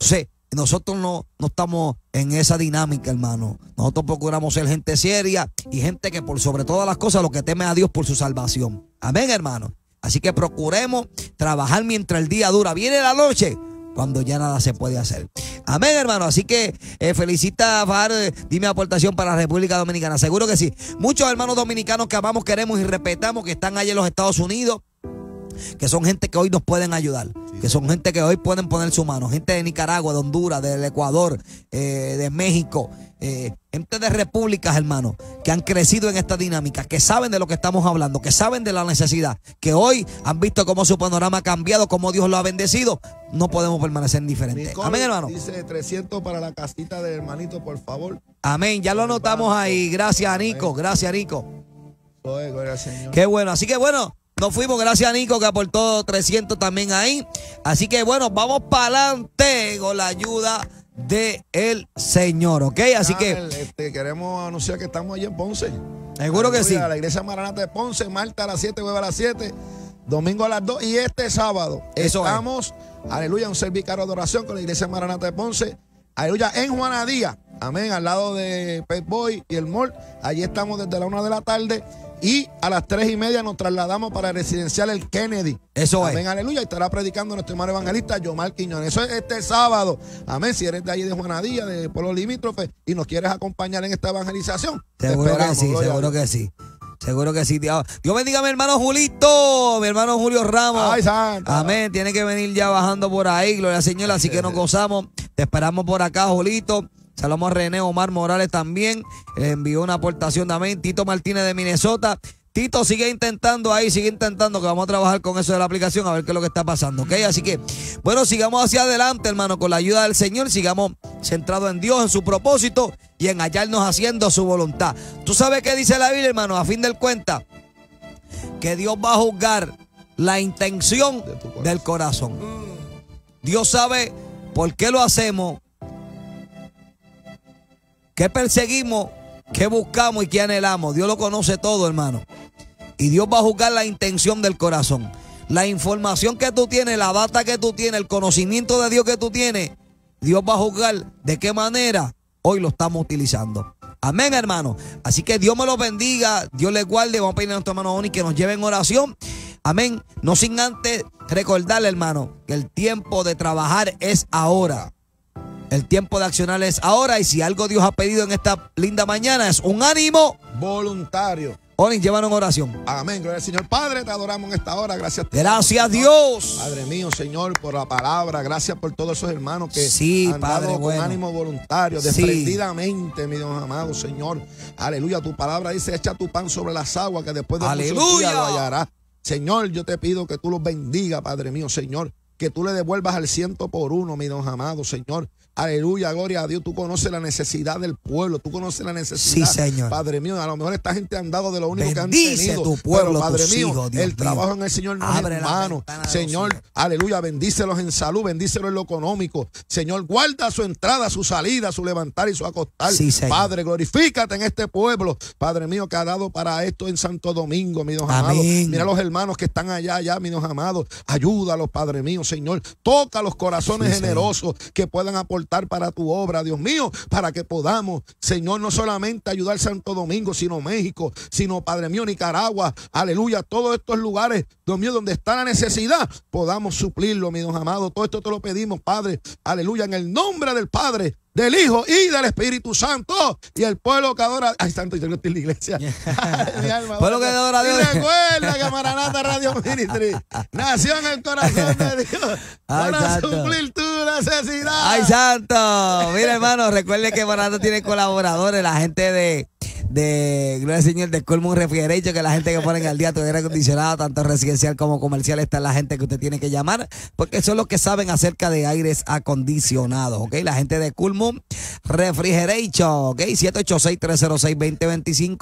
Sí. Nosotros no, no estamos en esa dinámica, hermano. Nosotros procuramos ser gente seria y gente que por sobre todas las cosas lo que teme a Dios por su salvación. Amén, hermano. Así que procuremos trabajar mientras el día dura. Viene la noche cuando ya nada se puede hacer. Amén, hermano. Así que eh, felicita, eh, dime aportación para la República Dominicana. Seguro que sí. Muchos hermanos dominicanos que amamos, queremos y respetamos que están allí en los Estados Unidos, que son gente que hoy nos pueden ayudar, que son gente que hoy pueden poner su mano, gente de Nicaragua, de Honduras, del Ecuador, eh, de México, eh, gente de repúblicas, hermano, que han crecido en esta dinámica, que saben de lo que estamos hablando, que saben de la necesidad, que hoy han visto cómo su panorama ha cambiado, cómo Dios lo ha bendecido. No podemos permanecer indiferentes. Amén, hermano. Dice 300 para la casita del hermanito, por favor. Amén, ya lo anotamos ahí. Gracias, Nico. Gracias, Nico. Qué bueno. Así que bueno, nos fuimos, gracias a Nico que aportó 300 también ahí. Así que bueno, vamos para adelante con la ayuda de el Señor, ¿ok? Así que... Este, queremos anunciar que estamos allí en Ponce. Seguro que sí. A la iglesia Maranata de Ponce, Marta a las 7, jueves a las 7, domingo a las 2 y este sábado Eso estamos, aleluya, un servicio de adoración con la iglesia Maranata de Ponce, aleluya, en Juanadía, amén, al lado de Pet Boy y el Mall. Allí estamos desde la 1 de la tarde y a las tres y media nos trasladamos para el residencial El Kennedy. Eso Amén, aleluya. Y estará predicando nuestro hermano evangelista Yomar Quiñones. Eso es este sábado. Amén. Si eres de allí de Juanadilla, de Pueblo Limítrofe, y nos quieres acompañar en esta evangelización. Seguro que sí, seguro que sí. Seguro que sí. Dios, Dios bendiga a mi hermano Julito, mi hermano Julio Ramos. Ay, santo. Amén. Tiene que venir ya bajando por ahí, gloria Señora. Así que nos gozamos. Te esperamos por acá, Julito. Salomón René Omar Morales también eh, envió una aportación también. Tito Martínez de Minnesota. Tito sigue intentando ahí, sigue intentando que vamos a trabajar con eso de la aplicación a ver qué es lo que está pasando, ¿ok? Así que, bueno, sigamos hacia adelante, hermano, con la ayuda del Señor, sigamos centrados en Dios, en su propósito y en hallarnos haciendo su voluntad. ¿Tú sabes qué dice la Biblia, hermano? A fin del cuenta, que Dios va a juzgar la intención del corazón. Dios sabe por qué lo hacemos, ¿Qué perseguimos? ¿Qué buscamos y qué anhelamos? Dios lo conoce todo, hermano. Y Dios va a juzgar la intención del corazón. La información que tú tienes, la data que tú tienes, el conocimiento de Dios que tú tienes, Dios va a juzgar de qué manera hoy lo estamos utilizando. Amén, hermano. Así que Dios me los bendiga, Dios les guarde. Vamos a pedirle a nuestro hermano Oni que nos lleve en oración. Amén. No sin antes recordarle, hermano, que el tiempo de trabajar es ahora. El tiempo de accionar es ahora y si algo Dios ha pedido en esta linda mañana es un ánimo voluntario. Oren, llevan una oración. Amén. Gloria al Señor. Padre, te adoramos en esta hora. Gracias. Gracias a Dios. Padre mío, Señor, por la palabra. Gracias por todos esos hermanos que sí, han Padre, dado ánimo voluntario, desprendidamente, mi Dios amado, Señor. Aleluya. Tu palabra dice, echa tu pan sobre las aguas que después de muchos días lo Señor, yo te pido que tú los bendiga, Padre mío, Señor. Que tú le devuelvas al ciento por uno, mi Dios amado, Señor. Aleluya, gloria a Dios. Tú conoces la necesidad del pueblo. Tú conoces la necesidad. Sí, Señor. Padre mío, a lo mejor esta gente han dado de lo único que han tenido. tu pueblo, pero, Padre mío, el trabajo en el Señor no Abre es Señor, aleluya, bendícelos en salud, bendícelos en lo económico. Señor, guarda su entrada, su salida, su levantar y su acostar. Padre, glorifícate en este pueblo. Padre mío, que ha dado para esto en Santo Domingo, mis amados. Mira los hermanos que están allá, allá, mis amados. Ayúdalos, Padre mío, Señor. Toca los corazones generosos que puedan aportar para tu obra, Dios mío, para que podamos, Señor, no solamente ayudar Santo Domingo, sino México, sino Padre mío, Nicaragua, aleluya, todos estos lugares, Dios mío, donde está la necesidad, podamos suplirlo, mi Dios amado. Todo esto te lo pedimos, Padre, aleluya, en el nombre del Padre, del Hijo y del Espíritu Santo. Y el pueblo que adora. Ay, santo, yo no estoy en la iglesia. pueblo que adora a Dios. Y recuerda que Maranata Radio Ministry nació en el corazón de Dios para cumplir suplir tu necesidad. Ay, santo. Mira, hermano, recuerde que Maranata tiene colaboradores, la gente de de Gloria Señor de Refrigeration, que la gente que ponen al día tu aire acondicionado, tanto residencial como comercial, está la gente que usted tiene que llamar, porque son los que saben acerca de aires acondicionados, ¿ok? La gente de Moon Refrigeration, ¿ok? 786-306-2025,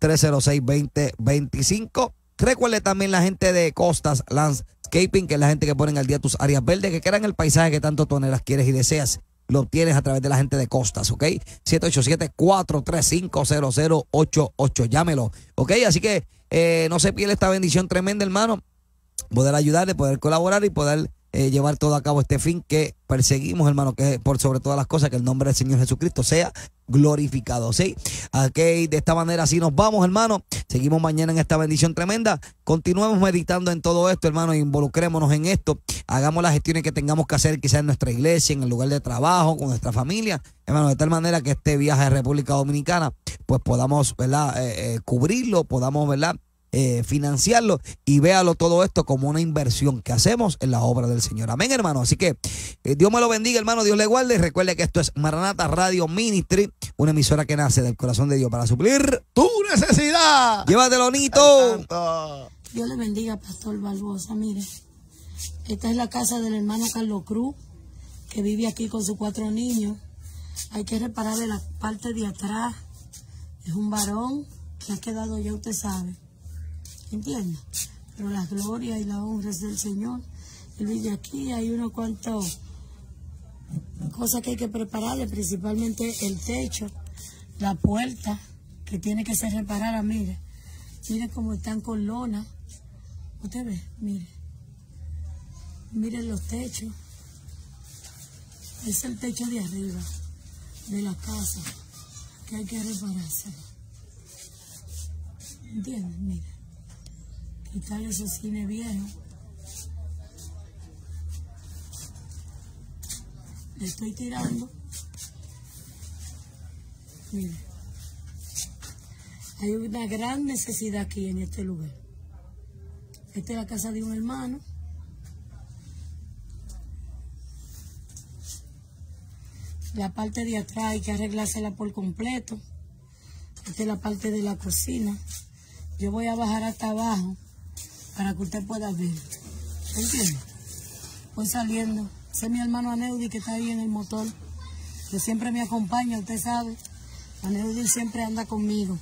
786-306-2025. Recuerde también la gente de Costas Landscaping, que es la gente que ponen al día tus áreas verdes, que crean el paisaje que tanto las quieres y deseas lo obtienes a través de la gente de Costas, ¿ok? 787-435-0088, llámelo, ¿ok? Así que eh, no se pierda esta bendición tremenda, hermano, poder ayudarle, poder colaborar y poder eh, llevar todo a cabo este fin que perseguimos, hermano, que por sobre todas las cosas, que el nombre del Señor Jesucristo sea glorificado, ¿sí? Ok, de esta manera así nos vamos, hermano. Seguimos mañana en esta bendición tremenda. Continuemos meditando en todo esto, hermano, e involucrémonos en esto. Hagamos las gestiones que tengamos que hacer, quizás en nuestra iglesia, en el lugar de trabajo, con nuestra familia, hermano, de tal manera que este viaje a República Dominicana, pues podamos, ¿verdad?, eh, eh, cubrirlo, podamos, ¿verdad?, eh, financiarlo y véalo todo esto como una inversión que hacemos en la obra del Señor. Amén, hermano. Así que eh, Dios me lo bendiga, hermano. Dios le guarde. Y recuerde que esto es Maranata Radio Ministry, una emisora que nace del corazón de Dios para suplir tu necesidad. Llévatelo, Nito. Dios le bendiga, Pastor Barbosa. Mire, esta es la casa del hermano Carlos Cruz, que vive aquí con sus cuatro niños. Hay que reparar de la parte de atrás. Es un varón que ha quedado, ya usted sabe, ¿entiendes? Pero la gloria y la honra es del Señor. y aquí, hay unos cuantos cosas que hay que prepararle, principalmente el techo, la puerta, que tiene que ser reparada, mire. miren cómo están con lona. Usted ve, mire. Miren los techos. Es el techo de arriba, de la casa, que hay que repararse. ¿Entienden? miren quitarle ese cine viejo. Le estoy tirando. Mire. Hay una gran necesidad aquí en este lugar. Esta es la casa de un hermano. La parte de atrás hay que arreglársela por completo. Esta es la parte de la cocina. Yo voy a bajar hasta abajo para que usted pueda ver. ¿Entiende? Voy saliendo. Sé mi hermano Aneudi que está ahí en el motor, que siempre me acompaña, usted sabe. Aneudi siempre anda conmigo.